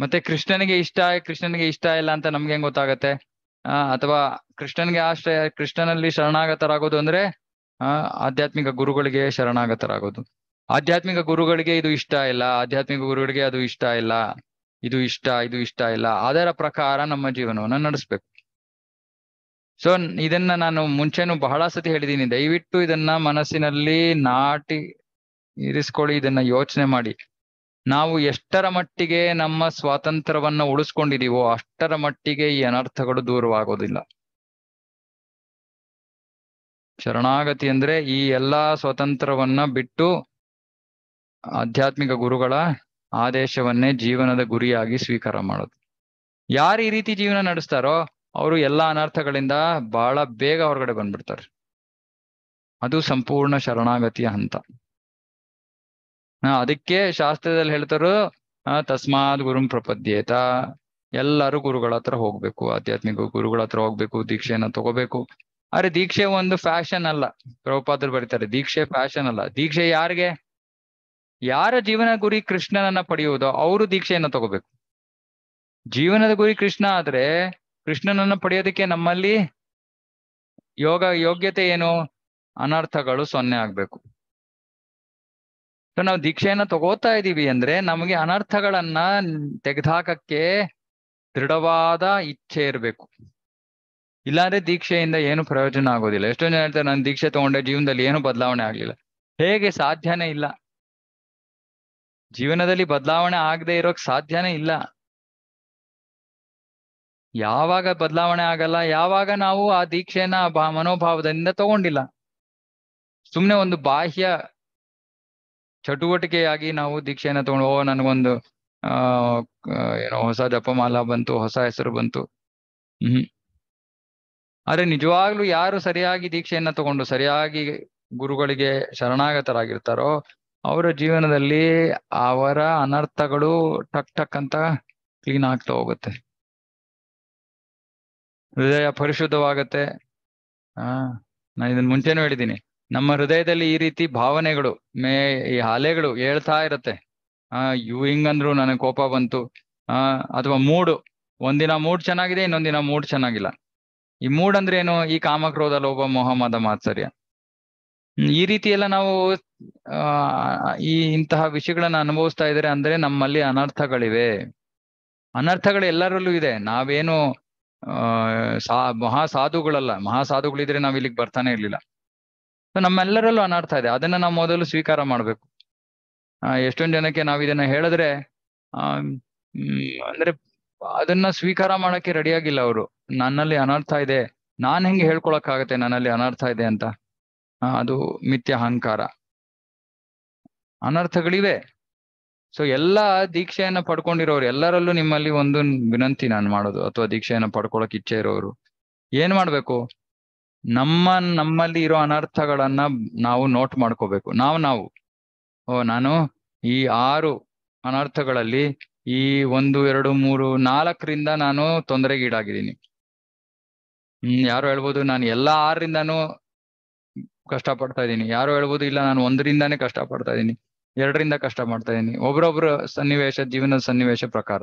ಮತ್ತೆ ಕೃಷ್ಣನಿಗೆ ಇಷ್ಟ ಕೃಷ್ಣನಿಗೆ ಇಷ್ಟ ಇಲ್ಲ ಅಂತ ನಮ್ಗೆ ಹೆಂಗ್ ಗೊತ್ತಾಗತ್ತೆ ಆ ಅಥವಾ ಕೃಷ್ಣನಿಗೆ ಆಶ್ರಯ ಕೃಷ್ಣನಲ್ಲಿ ಶರಣಾಗತರಾಗೋದು ಅಂದ್ರೆ ಆ ಆಧ್ಯಾತ್ಮಿಕ ಗುರುಗಳಿಗೆ ಶರಣಾಗತರಾಗೋದು ಆಧ್ಯಾತ್ಮಿಕ ಗುರುಗಳಿಗೆ ಇದು ಇಷ್ಟ ಇಲ್ಲ ಆಧ್ಯಾತ್ಮಿಕ ಗುರುಗಳಿಗೆ ಅದು ಇಷ್ಟ ಇಲ್ಲ ಇದು ಇಷ್ಟ ಇದು ಇಷ್ಟ ಇಲ್ಲ ಅದರ ಪ್ರಕಾರ ನಮ್ಮ ಜೀವನವನ್ನ ನಡೆಸ್ಬೇಕು ಸೊ ಇದನ್ನ ನಾನು ಮುಂಚೆನು ಬಹಳ ಸತಿ ಹೇಳಿದ್ದೀನಿ ದಯವಿಟ್ಟು ಇದನ್ನ ಮನಸ್ಸಿನಲ್ಲಿ ನಾಟಿ ಇರಿಸ್ಕೊಳ್ಳಿ ಇದನ್ನ ಯೋಚನೆ ಮಾಡಿ ನಾವು ಎಷ್ಟರ ಮಟ್ಟಿಗೆ ನಮ್ಮ ಸ್ವಾತಂತ್ರ್ಯವನ್ನ ಉಳಿಸ್ಕೊಂಡಿದೀವೋ ಅಷ್ಟರ ಮಟ್ಟಿಗೆ ಈ ಅನರ್ಥಗಳು ದೂರವಾಗೋದಿಲ್ಲ ಶರಣಾಗತಿ ಅಂದ್ರೆ ಈ ಎಲ್ಲಾ ಸ್ವಾತಂತ್ರ್ಯವನ್ನ ಬಿಟ್ಟು ಆಧ್ಯಾತ್ಮಿಕ ಗುರುಗಳ ಆದೇಶವನ್ನೇ ಜೀವನದ ಗುರಿಯಾಗಿ ಸ್ವೀಕಾರ ಮಾಡೋದು ಯಾರು ಈ ರೀತಿ ಜೀವನ ನಡೆಸ್ತಾರೋ ಅವರು ಎಲ್ಲಾ ಅನರ್ಥಗಳಿಂದ ಬಹಳ ಬೇಗ ಹೊರಗಡೆ ಬಂದ್ಬಿಡ್ತಾರೆ ಅದು ಸಂಪೂರ್ಣ ಶರಣಾಗತಿಯ ಹಂತ ಅದಕ್ಕೆ ಶಾಸ್ತ್ರದಲ್ಲಿ ಹೇಳ್ತಾರೋ ತಸ್ಮಾತ್ ಗುರುಂ ಪ್ರಪದ್ಯೇತ ಎಲ್ಲರೂ ಗುರುಗಳ ಹತ್ರ ಹೋಗ್ಬೇಕು ಆಧ್ಯಾತ್ಮಿಕ ಗುರುಗಳ ಹತ್ರ ಹೋಗ್ಬೇಕು ದೀಕ್ಷೆಯನ್ನ ತಗೋಬೇಕು ಅರೆ ದೀಕ್ಷೆ ಒಂದು ಫ್ಯಾಷನ್ ಅಲ್ಲ ಪ್ರಭುಪಾದರು ಬರೀತಾರೆ ದೀಕ್ಷೆ ಫ್ಯಾಷನ್ ಅಲ್ಲ ದೀಕ್ಷೆ ಯಾರಿಗೆ ಯಾರ ಜೀವನ ಗುರಿ ಕೃಷ್ಣನನ್ನ ಪಡೆಯುವುದೋ ಅವರು ದೀಕ್ಷೆಯನ್ನ ತಗೋಬೇಕು ಜೀವನದ ಗುರಿ ಕೃಷ್ಣ ಆದ್ರೆ ಕೃಷ್ಣನನ್ನು ಪಡೆಯೋದಕ್ಕೆ ನಮ್ಮಲ್ಲಿ ಯೋಗ ಯೋಗ್ಯತೆ ಏನು ಅನರ್ಥಗಳು ಸೊನ್ನೆ ಆಗ್ಬೇಕು ಸೊ ನಾವು ದೀಕ್ಷೆಯನ್ನ ತಗೋತಾ ಇದ್ದೀವಿ ಅಂದ್ರೆ ನಮಗೆ ಅನರ್ಥಗಳನ್ನ ತೆಗೆದಾಕಕ್ಕೆ ದೃಢವಾದ ಇಚ್ಛೆ ಇರಬೇಕು ಇಲ್ಲಾಂದ್ರೆ ದೀಕ್ಷೆಯಿಂದ ಏನು ಪ್ರಯೋಜನ ಆಗೋದಿಲ್ಲ ಎಷ್ಟೋ ಜನ ಹೇಳ್ತಾರೆ ನಾನು ದೀಕ್ಷೆ ತಗೊಂಡೆ ಜೀವನದಲ್ಲಿ ಏನು ಬದಲಾವಣೆ ಆಗಲಿಲ್ಲ ಹೇಗೆ ಸಾಧ್ಯನೇ ಇಲ್ಲ ಜೀವನದಲ್ಲಿ ಬದಲಾವಣೆ ಆಗದೆ ಇರೋಕ್ ಸಾಧ್ಯನೇ ಇಲ್ಲ ಯಾವಾಗ ಬದಲಾವಣೆ ಆಗಲ್ಲ ಯಾವಾಗ ನಾವು ಆ ದೀಕ್ಷೆನ ಮನೋಭಾವದಿಂದ ತಗೊಂಡಿಲ್ಲ ಸುಮ್ನೆ ಒಂದು ಬಾಹ್ಯ ಚಟುವಟಿಕೆಯಾಗಿ ನಾವು ದೀಕ್ಷೆಯನ್ನ ತಗೊಂಡು ಓ ನನಗೊಂದು ಆ ಏನೋ ಹೊಸ ಜಪಮಾಲ ಬಂತು ಹೊಸ ಹೆಸರು ಬಂತು ಹ್ಮ್ ಆದ್ರೆ ನಿಜವಾಗ್ಲೂ ಯಾರು ಸರಿಯಾಗಿ ದೀಕ್ಷೆಯನ್ನ ತಗೊಂಡು ಸರಿಯಾಗಿ ಗುರುಗಳಿಗೆ ಶರಣಾಗತರಾಗಿರ್ತಾರೋ ಅವರ ಜೀವನದಲ್ಲಿ ಅವರ ಅನರ್ಥಗಳು ಟಕ್ ಟಕ್ ಅಂತ ಕ್ಲೀನ್ ಆಗ್ತಾ ಹೋಗುತ್ತೆ ಹೃದಯ ಪರಿಶುದ್ಧವಾಗತ್ತೆ ಆ ನಾನು ಇದನ್ನ ಮುಂಚೆನೂ ಹೇಳಿದ್ದೀನಿ ನಮ್ಮ ಹೃದಯದಲ್ಲಿ ಈ ರೀತಿ ಭಾವನೆಗಳು ಮೇ ಈ ಅಲೆಗಳು ಹೇಳ್ತಾ ಇರತ್ತೆ ಆ ಇವು ಹಿಂಗಂದ್ರು ನನಗೆ ಕೋಪ ಬಂತು ಆ ಅಥವಾ ಮೂಡು ಒಂದಿನ ಮೂಡ್ ಚೆನ್ನಾಗಿದೆ ಇನ್ನೊಂದಿನ ಮೂಡ್ ಚೆನ್ನಾಗಿಲ್ಲ ಈ ಮೂಡ್ ಅಂದ್ರೆ ಏನು ಈ ಕಾಮಕ್ರೋಧ ಲೋಭ ಮೊಹಮ್ಮದ ಮಾತ್ಸರ್ಯ ಈ ರೀತಿ ಎಲ್ಲ ನಾವು ಈ ಇಂತಹ ವಿಷಯಗಳನ್ನ ಅನುಭವಿಸ್ತಾ ಇದ್ರೆ ಅಂದ್ರೆ ನಮ್ಮಲ್ಲಿ ಅನರ್ಥಗಳಿವೆ ಅನರ್ಥಗಳು ಎಲ್ಲರಲ್ಲೂ ಇದೆ ನಾವೇನು ಸಾ ಮಹಾ ಸಾಧುಗಳಲ್ಲ ಮಹಾ ಸಾಧುಗಳಿದ್ರೆ ನಾವ್ ಇಲ್ಲಿಗೆ ಬರ್ತಾನೆ ಇರ್ಲಿಲ್ಲ ಸೊ ನಮ್ಮೆಲ್ಲರಲ್ಲೂ ಅನರ್ಥ ಇದೆ ಅದನ್ನ ನಾವು ಮೊದಲು ಸ್ವೀಕಾರ ಮಾಡ್ಬೇಕು ಎಷ್ಟೊಂದ್ ಜನಕ್ಕೆ ನಾವು ಇದನ್ನ ಹೇಳಿದ್ರೆ ಆ ಅಂದ್ರೆ ಅದನ್ನ ಸ್ವೀಕಾರ ಮಾಡಕ್ಕೆ ರೆಡಿಯಾಗಿಲ್ಲ ಅವರು ನನ್ನಲ್ಲಿ ಅನರ್ಥ ಇದೆ ನಾನ್ ಹೆಂಗೆ ಹೇಳ್ಕೊಳಕ್ ಆಗತ್ತೆ ನನ್ನಲ್ಲಿ ಅನರ್ಥ ಇದೆ ಅಂತ ಅದು ಮಿಥ್ಯ ಅಹಂಕಾರ ಅನರ್ಥಗಳಿವೆ ಸೊ ಎಲ್ಲ ದೀಕ್ಷೆಯನ್ನ ಪಡ್ಕೊಂಡಿರೋರು ಎಲ್ಲರಲ್ಲೂ ನಿಮ್ಮಲ್ಲಿ ಒಂದು ವಿನಂತಿ ನಾನು ಮಾಡೋದು ಅಥವಾ ದೀಕ್ಷೆಯನ್ನ ಪಡ್ಕೊಳಕ್ ಇಚ್ಛೆ ಇರೋರು ಏನ್ ಮಾಡ್ಬೇಕು ನಮ್ಮ ನಮ್ಮಲ್ಲಿ ಇರೋ ಅನರ್ಥಗಳನ್ನ ನಾವು ನೋಟ್ ಮಾಡ್ಕೋಬೇಕು ನಾವು ನಾವು ಓ ನಾನು ಈ ಆರು ಅನರ್ಥಗಳಲ್ಲಿ ಈ ಒಂದು ಎರಡು ಮೂರು ನಾಲ್ಕರಿಂದ ನಾನು ತೊಂದರೆಗೀಡಾಗಿದ್ದೀನಿ ಹ್ಮ್ ಯಾರು ಹೇಳ್ಬೋದು ನಾನು ಎಲ್ಲಾ ಆರರಿಂದಾನು ಕಷ್ಟ ಪಡ್ತಾ ಇದ್ದೀನಿ ಯಾರು ಹೇಳ್ಬೋದು ಇಲ್ಲ ನಾನು ಒಂದರಿಂದಾನೇ ಕಷ್ಟ ಪಡ್ತಾ ಇದ್ದೀನಿ ಎರಡರಿಂದ ಕಷ್ಟ ಮಾಡ್ತಾ ಇದ್ದೀನಿ ಒಬ್ರೊಬ್ರ ಸನ್ನಿವೇಶ ಜೀವನದ ಸನ್ನಿವೇಶ ಪ್ರಕಾರ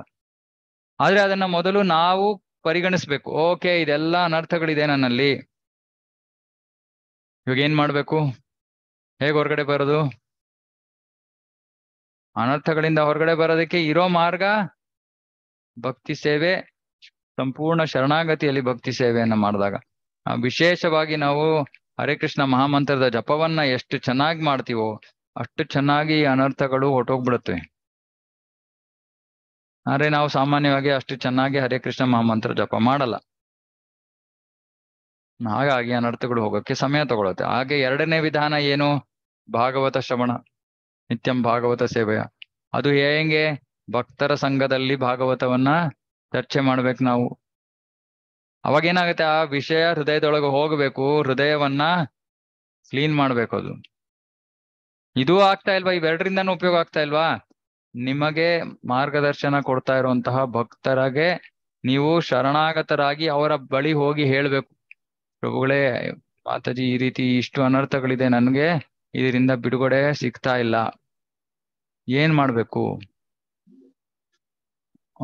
ಆದ್ರೆ ಅದನ್ನ ಮೊದಲು ನಾವು ಪರಿಗಣಿಸ್ಬೇಕು ಓಕೆ ಇದೆಲ್ಲ ಅನರ್ಥಗಳಿದೆ ನನ್ನಲ್ಲಿ ಇವಾಗ ಏನ್ ಮಾಡ್ಬೇಕು ಹೇಗೆ ಹೊರಗಡೆ ಬರೋದು ಅನರ್ಥಗಳಿಂದ ಹೊರಗಡೆ ಬರೋದಕ್ಕೆ ಇರೋ ಮಾರ್ಗ ಭಕ್ತಿ ಸೇವೆ ಸಂಪೂರ್ಣ ಶರಣಾಗತಿಯಲ್ಲಿ ಭಕ್ತಿ ಸೇವೆಯನ್ನ ಮಾಡಿದಾಗ ವಿಶೇಷವಾಗಿ ನಾವು ಹರೇ ಕೃಷ್ಣ ಮಹಾಮಂತ್ರದ ಜಪವನ್ನ ಎಷ್ಟು ಚೆನ್ನಾಗಿ ಮಾಡ್ತೀವೋ ಅಷ್ಟು ಚೆನ್ನಾಗಿ ಅನರ್ಥಗಳು ಹೊಟ್ಟೋಗ್ಬಿಡುತ್ತವೆ ಆದರೆ ನಾವು ಸಾಮಾನ್ಯವಾಗಿ ಅಷ್ಟು ಚೆನ್ನಾಗಿ ಹರೇ ಕೃಷ್ಣ ಮಹಾಮಂತ್ರ ಜಪ ಮಾಡಲ್ಲ ಹಾಗಾಗಿ ಅನರ್ಥಗಳು ಹೋಗೋಕ್ಕೆ ಸಮಯ ತಗೊಳುತ್ತೆ ಹಾಗೆ ಎರಡನೇ ವಿಧಾನ ಏನು ಭಾಗವತ ಶ್ರವಣ ನಿತ್ಯಂ ಭಾಗವತ ಸೇವೆಯ ಅದು ಹೇಗೆ ಭಕ್ತರ ಸಂಘದಲ್ಲಿ ಭಾಗವತವನ್ನ ಚರ್ಚೆ ಮಾಡ್ಬೇಕು ನಾವು ಅವಾಗ ಏನಾಗುತ್ತೆ ಆ ವಿಷಯ ಹೃದಯದೊಳಗೆ ಹೋಗಬೇಕು ಹೃದಯವನ್ನ ಕ್ಲೀನ್ ಮಾಡ್ಬೇಕು ಅದು ಇದು ಆಗ್ತಾ ಇಲ್ವಾ ಇವೆರಡರಿಂದಾನು ಉಪಯೋಗ ಆಗ್ತಾ ಇಲ್ವಾ ನಿಮಗೆ ಮಾರ್ಗದರ್ಶನ ಕೊಡ್ತಾ ಇರುವಂತಹ ಭಕ್ತರಾಗೆ ನೀವು ಶರಣಾಗತರಾಗಿ ಅವರ ಬಳಿ ಹೋಗಿ ಹೇಳ್ಬೇಕು ಪ್ರಭುಗಳೇ ಮಾತಾಜಿ ಈ ರೀತಿ ಇಷ್ಟು ಅನರ್ಥಗಳಿದೆ ನನ್ಗೆ ಇದರಿಂದ ಬಿಡುಗಡೆ ಸಿಗ್ತಾ ಇಲ್ಲ ಏನ್ ಮಾಡ್ಬೇಕು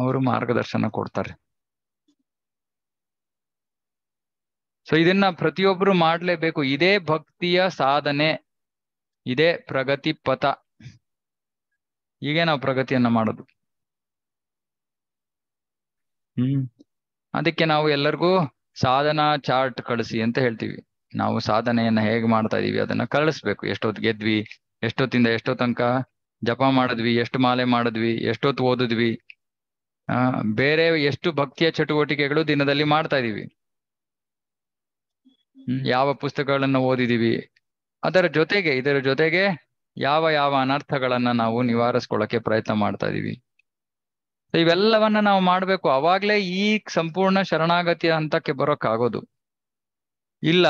ಅವರು ಮಾರ್ಗದರ್ಶನ ಕೊಡ್ತಾರೆ ಸೊ ಇದನ್ನ ಪ್ರತಿಯೊಬ್ರು ಮಾಡ್ಲೇಬೇಕು ಇದೇ ಭಕ್ತಿಯ ಸಾಧನೆ ಇದೇ ಪ್ರಗತಿ ಪಥ ಹೀಗೆ ನಾವು ಪ್ರಗತಿಯನ್ನ ಮಾಡೋದು ಹ್ಮ್ ಅದಕ್ಕೆ ನಾವು ಎಲ್ಲರಿಗೂ ಸಾಧನಾ ಚಾರ್ಟ್ ಕಳಿಸಿ ಅಂತ ಹೇಳ್ತೀವಿ ನಾವು ಸಾಧನೆಯನ್ನ ಹೇಗೆ ಮಾಡ್ತಾ ಇದೀವಿ ಅದನ್ನ ಕಳಿಸ್ಬೇಕು ಎಷ್ಟೊತ್ ಗೆದ್ವಿ ಎಷ್ಟೊತ್ತಿಂದ ಎಷ್ಟೋ ತನಕ ಜಪ ಮಾಡಿದ್ವಿ ಎಷ್ಟು ಮಾಲೆ ಮಾಡಿದ್ವಿ ಎಷ್ಟೊತ್ತು ಓದಿದ್ವಿ ಆ ಬೇರೆ ಎಷ್ಟು ಭಕ್ತಿಯ ಚಟುವಟಿಕೆಗಳು ದಿನದಲ್ಲಿ ಮಾಡ್ತಾ ಇದೀವಿ ಯಾವ ಪುಸ್ತಕಗಳನ್ನ ಓದಿದೀವಿ ಅದರ ಜೊತೆಗೆ ಇದರ ಜೊತೆಗೆ ಯಾವ ಯಾವ ಅನರ್ಥಗಳನ್ನ ನಾವು ನಿವಾರಿಸ್ಕೊಳ್ಳಕ್ಕೆ ಪ್ರಯತ್ನ ಮಾಡ್ತಾ ಇದೀವಿ ಇವೆಲ್ಲವನ್ನ ನಾವು ಮಾಡ್ಬೇಕು ಅವಾಗ್ಲೇ ಈ ಸಂಪೂರ್ಣ ಶರಣಾಗತಿ ಹಂತಕ್ಕೆ ಬರೋಕ್ಕಾಗೋದು ಇಲ್ಲ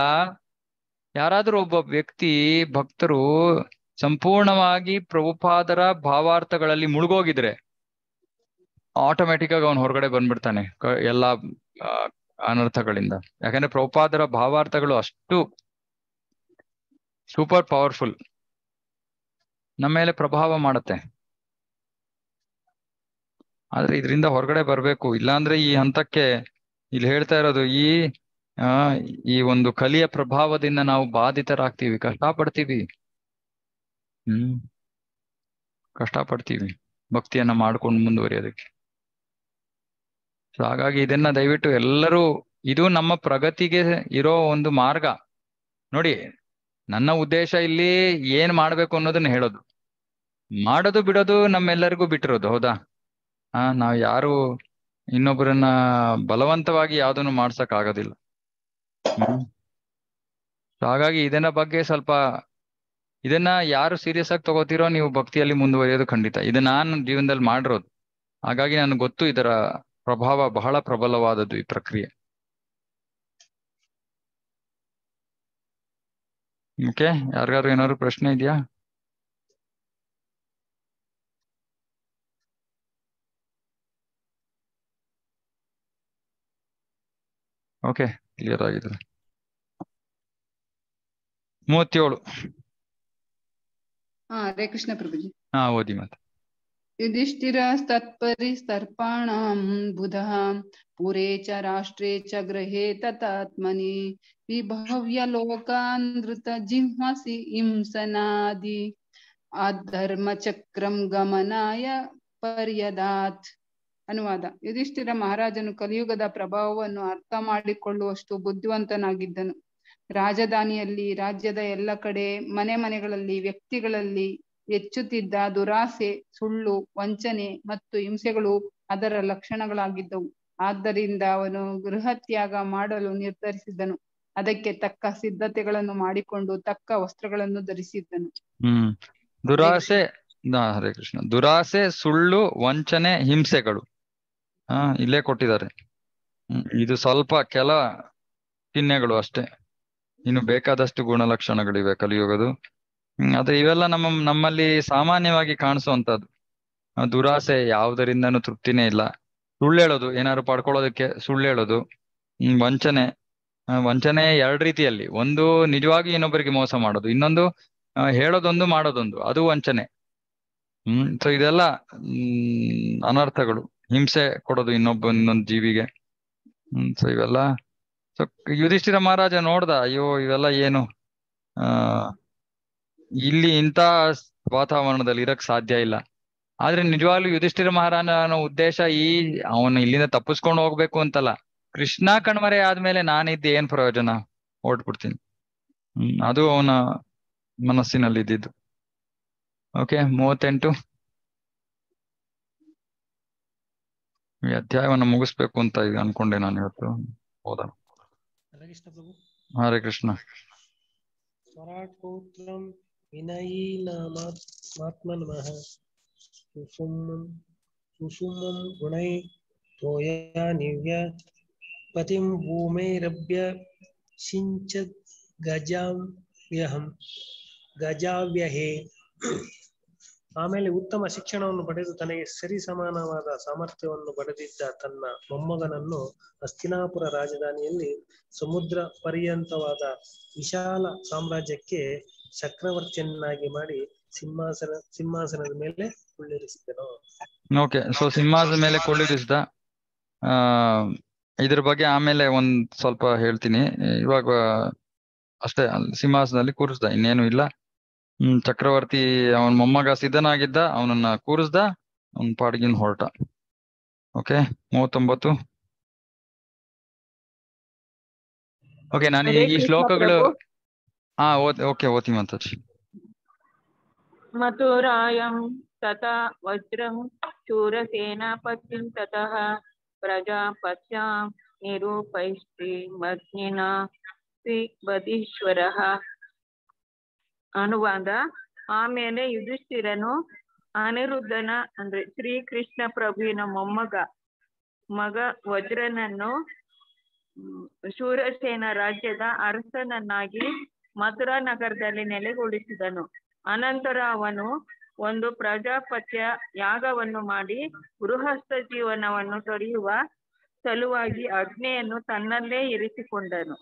ಯಾರಾದ್ರೂ ಒಬ್ಬ ವ್ಯಕ್ತಿ ಭಕ್ತರು ಸಂಪೂರ್ಣವಾಗಿ ಪ್ರಭುಪಾದರ ಭಾವಾರ್ಥಗಳಲ್ಲಿ ಮುಳುಗೋಗಿದ್ರೆ ಆಟೋಮೆಟಿಕ್ ಆಗಿ ಅವನು ಹೊರಗಡೆ ಬಂದ್ಬಿಡ್ತಾನೆ ಎಲ್ಲಾ ಅನರ್ಥಗಳಿಂದ ಯಾಕಂದ್ರೆ ಪ್ರಭುಪಾದರ ಭಾವಾರ್ಥಗಳು ಅಷ್ಟು ಸೂಪರ್ ಪವರ್ಫುಲ್ ನಮ್ಮ ಮೇಲೆ ಪ್ರಭಾವ ಮಾಡುತ್ತೆ ಆದ್ರೆ ಇದರಿಂದ ಹೊರಗಡೆ ಬರಬೇಕು ಇಲ್ಲಾಂದ್ರೆ ಈ ಹಂತಕ್ಕೆ ಇಲ್ಲಿ ಹೇಳ್ತಾ ಇರೋದು ಈ ಆ ಈ ಒಂದು ಕಲಿಯ ಪ್ರಭಾವದಿಂದ ನಾವು ಬಾಧಿತರಾಗ್ತೀವಿ ಕಷ್ಟ ಪಡ್ತೀವಿ ಹ್ಮ್ ಕಷ್ಟ ಪಡ್ತೀವಿ ಭಕ್ತಿಯನ್ನ ಮಾಡ್ಕೊಂಡು ಮುಂದುವರಿಯೋದಕ್ಕೆ ಸೊ ಹಾಗಾಗಿ ಇದನ್ನ ದಯವಿಟ್ಟು ಎಲ್ಲರೂ ಇದು ನಮ್ಮ ಪ್ರಗತಿಗೆ ಇರೋ ಒಂದು ಮಾರ್ಗ ನೋಡಿ ನನ್ನ ಉದ್ದೇಶ ಇಲ್ಲಿ ಏನ್ ಮಾಡ್ಬೇಕು ಅನ್ನೋದನ್ನ ಹೇಳೋದು ಮಾಡೋದು ಬಿಡೋದು ನಮ್ಮೆಲ್ಲರಿಗೂ ಬಿಟ್ಟಿರೋದು ಹೌದಾ ಆ ನಾವ್ ಯಾರು ಇನ್ನೊಬ್ಬರನ್ನ ಬಲವಂತವಾಗಿ ಯಾವ್ದನ್ನು ಮಾಡ್ಸಕ್ ಆಗೋದಿಲ್ಲ ಹಾಗಾಗಿ ಇದನ್ನ ಬಗ್ಗೆ ಸ್ವಲ್ಪ ಇದನ್ನ ಯಾರು ಸೀರಿಯಸ್ ಆಗಿ ತಗೋತೀರೋ ನೀವು ಭಕ್ತಿಯಲ್ಲಿ ಮುಂದುವರಿಯೋದು ಖಂಡಿತ ಇದು ನಾನು ಜೀವನದಲ್ಲಿ ಮಾಡಿರೋದು ಹಾಗಾಗಿ ನನಗೆ ಗೊತ್ತು ಇದರ ಪ್ರಭಾವ ಬಹಳ ಪ್ರಬಲವಾದದ್ದು ಈ ಪ್ರಕ್ರಿಯೆ ಓಕೆ ಯಾರಿಗಾರು ಏನಾದ್ರು ಪ್ರಶ್ನೆ ಇದೆಯಾ ಓಕೆ ಕ್ಲಿಯರ್ ಆಗಿದೆ ಮೂವತ್ತೇಳು ಹಾ ರೇ ಕೃಷ್ಣ ಪ್ರಭುಜಿ ಹಾ ಓದಿ ಮತ್ತೆ युधिष्ठिरस्तत्परि सर्पाणां बुधः पुरे च राष्ट्रे च गृहे ततात्मनि ವಿಭವ್ಯ ಲೋಕಾನೃತ ಜಿಂಹಾಸಿ ಹಿಂಸನಾದಿ ಆಧರ್ಮ ಚಕ್ರಂ ಗಮನಾಯ ಪರ್ಯದಾತ್ ಅನುವಾದ ಯುಧಿಷ್ಠಿರ ಮಹಾರಾಜನು ಕಲಿಯುಗದ ಪ್ರಭಾವವನ್ನು ಅರ್ಥ ಮಾಡಿಕೊಳ್ಳುವಷ್ಟು ಬುದ್ಧಿವಂತನಾಗಿದ್ದನು ರಾಜಧಾನಿಯಲ್ಲಿ ರಾಜ್ಯದ ಎಲ್ಲ ಕಡೆ ಮನೆ ಮನೆಗಳಲ್ಲಿ ವ್ಯಕ್ತಿಗಳಲ್ಲಿ ಹೆಚ್ಚುತ್ತಿದ್ದ ದುರಾಸೆ ಸುಳ್ಳು ವಂಚನೆ ಮತ್ತು ಹಿಂಸೆಗಳು ಅದರ ಲಕ್ಷಣಗಳಾಗಿದ್ದವು ಆದ್ದರಿಂದ ಅವನು ಗೃಹ ತ್ಯಾಗ ಮಾಡಲು ನಿರ್ಧರಿಸಿದನು ಅದಕ್ಕೆ ತಕ್ಕ ಸಿದ್ಧತೆಗಳನ್ನು ಮಾಡಿಕೊಂಡು ತಕ್ಕ ವಸ್ತ್ರಗಳನ್ನು ಧರಿಸಿದ್ದನು ಹ್ಮ್ ದುರಾಸೆ ಹರೇ ಕೃಷ್ಣ ದುರಾಸೆ ಸುಳ್ಳು ವಂಚನೆ ಹಿಂಸೆಗಳು ಹಾ ಇಲ್ಲೇ ಕೊಟ್ಟಿದ್ದಾರೆ ಇದು ಸ್ವಲ್ಪ ಕೆಲ ಚಿಹ್ನೆಗಳು ಅಷ್ಟೇ ಇನ್ನು ಬೇಕಾದಷ್ಟು ಗುಣಲಕ್ಷಣಗಳಿವೆ ಕಲಿಯುಗದು ಆದ್ರೆ ಇವೆಲ್ಲ ನಮ್ಮ ನಮ್ಮಲ್ಲಿ ಸಾಮಾನ್ಯವಾಗಿ ಕಾಣಿಸುವಂತದ್ದು ದುರಾಸೆ ಯಾವುದರಿಂದನೂ ತೃಪ್ತಿನೇ ಇಲ್ಲ ಸುಳ್ಳು ಹೇಳೋದು ಏನಾದ್ರು ಪಡ್ಕೊಳ್ಳೋದಕ್ಕೆ ಸುಳ್ಳು ಹೇಳೋದು ವಂಚನೆ ವಂಚನೆ ಎರಡು ರೀತಿಯಲ್ಲಿ ಒಂದು ನಿಜವಾಗಿ ಇನ್ನೊಬ್ಬರಿಗೆ ಮೋಸ ಮಾಡೋದು ಇನ್ನೊಂದು ಹೇಳೋದೊಂದು ಮಾಡೋದೊಂದು ಅದು ವಂಚನೆ ಹ್ಮ್ ಸೊ ಇದೆಲ್ಲ ಹ್ಮ್ ಅನರ್ಥಗಳು ಹಿಂಸೆ ಕೊಡೋದು ಇನ್ನೊಬ್ಬ ಇನ್ನೊಂದು ಜೀವಿಗೆ ಹ್ಮ್ ಸೊ ಇವೆಲ್ಲ ಸೊ ಯುಧಿಷ್ಠಿರ ಮಹಾರಾಜ ನೋಡ್ದ ಅಯ್ಯೋ ಇವೆಲ್ಲ ಏನು ಆ ಇಲ್ಲಿ ಇಂಥ ವಾತಾವರಣದಲ್ಲಿ ಇರಕ್ ಸಾಧ್ಯ ಇಲ್ಲ ಆದ್ರೆ ನಿಜವಾಗ್ಲೂ ಯುಧಿಷ್ಠಿರ ಅನ್ನೋ ಉದ್ದೇಶ ಈ ಅವನು ಇಲ್ಲಿಂದ ತಪ್ಪಿಸ್ಕೊಂಡು ಹೋಗ್ಬೇಕು ಅಂತಲ್ಲ ಕೃಷ್ಣ ಕಣ್ಮರೆ ಆದ್ಮೇಲೆ ನಾನಿದ್ದ ಏನ್ ಪ್ರಯೋಜನ ಓಡ್ಬಿಡ್ತೀನಿ ಬಿಡ್ತೀನಿ ಅದು ಅವನ ಮನಸ್ಸಿನಲ್ಲಿ ಇದ್ದಿದ್ದು ಓಕೆ ಮೂವತ್ತೆಂಟು ಈ ಅಧ್ಯಾಯವನ್ನು ಮುಗಿಸ್ಬೇಕು ಅಂತ ಈಗ ಅನ್ಕೊಂಡೆ ನಾನು ಇವತ್ತು ಹೋದ ಹರೇ ಕೃಷ್ಣ ವಿನಯಿ ವಿನಯೀ ನಾಮಾತ್ಮನಮಃ ಸುಷುಮ್ನ ಸುಷುಮ್ನ ಗುಣೈ ತೋಯ ನಿವ್ಯ पतिं भूमेरभ्य ಗಜಾವ್ಯಹಂ ಗಜಾವ್ಯಹೇ ಆಮೇಲೆ ಉತ್ತಮ ಶಿಕ್ಷಣವನ್ನು ಪಡೆದು ತನಗೆ ಸರಿ ಸಮಾನವಾದ ಸಾಮರ್ಥ್ಯವನ್ನು ಪಡೆದಿದ್ದ ತನ್ನ ಮೊಮ್ಮಗನನ್ನು ಹಸ್ತಿನಾಪುರ ರಾಜಧಾನಿಯಲ್ಲಿ ಸಮುದ್ರ ಪರ್ಯಂತವಾದ ವಿಶಾಲ ಸಾಮ್ರಾಜ್ಯಕ್ಕೆ ಚಕ್ರವರ್ತಿಯನ್ನಾಗಿ ಮಾಡಿ ಸಿಂಹಾಸನ ಸಿಂಹಾಸನದ ಮೇಲೆ ಕುಳ್ಳಿರಿಸಿದನು ಓಕೆ ಸಿಂಹಾಸನ ಮೇಲೆ ಕುಳ್ಳಿರಿಸಿದ ಇದ್ರ ಬಗ್ಗೆ ಆಮೇಲೆ ಒಂದ್ ಸ್ವಲ್ಪ ಹೇಳ್ತೀನಿ ಇವಾಗ ಅಷ್ಟೇ ಅಲ್ಲಿ ಸಿಂಹಾಸನದಲ್ಲಿ ಕೂರಿಸ್ದ ಇನ್ನೇನು ಇಲ್ಲ ಹ್ಮ್ ಚಕ್ರವರ್ತಿ ಅವನ ಮೊಮ್ಮಗ ಸಿದ್ಧನಾಗಿದ್ದ ಅವನನ್ನ ಕೂರಿಸ್ದ ಅವನ್ ಪಾಡಿಗಿನ ಹೊರಟ ಓಕೆ ಮೂವತ್ತೊಂಬತ್ತು ಓಕೆ ನಾನು ಈ ಶ್ಲೋಕಗಳು ಹಾ ಓಕೆ ಓದಿ ಮಾತಾಜಿ ಮಥುರಾಯಂ ತತ ವಜ್ರಂ ಶೂರಸೇನಾಪತ್ಯಂ ತತಃ ಪ್ರಜಾಪತ್ಯ ನಿರೂಪೈಸ್ತಿ ಶ್ರೀ ಬದೀಶ್ವರ ಅನುವಾದ ಆಮೇಲೆ ಯುಧಿಷ್ಠಿರನು ಅನಿರುದ್ಧನ ಅಂದ್ರೆ ಶ್ರೀಕೃಷ್ಣ ಪ್ರಭುವಿನ ಮೊಮ್ಮಗ ಮಗ ವಜ್ರನನ್ನು ಶೂರಸೇನ ರಾಜ್ಯದ ಅರಸನನ್ನಾಗಿ ಮಥುರಾ ನಗರದಲ್ಲಿ ನೆಲೆಗೊಳಿಸಿದನು ಅನಂತರ ಅವನು ಒಂದು ಪ್ರಜಾಪತ್ಯ ಯಾಗವನ್ನು ಮಾಡಿ ಗೃಹಸ್ಥ ಜೀವನವನ್ನು ತೊರೆಯುವ ಸಲುವಾಗಿ ಅಗ್ನಿಯನ್ನು ತನ್ನಲ್ಲೇ ಇರಿಸಿಕೊಂಡನು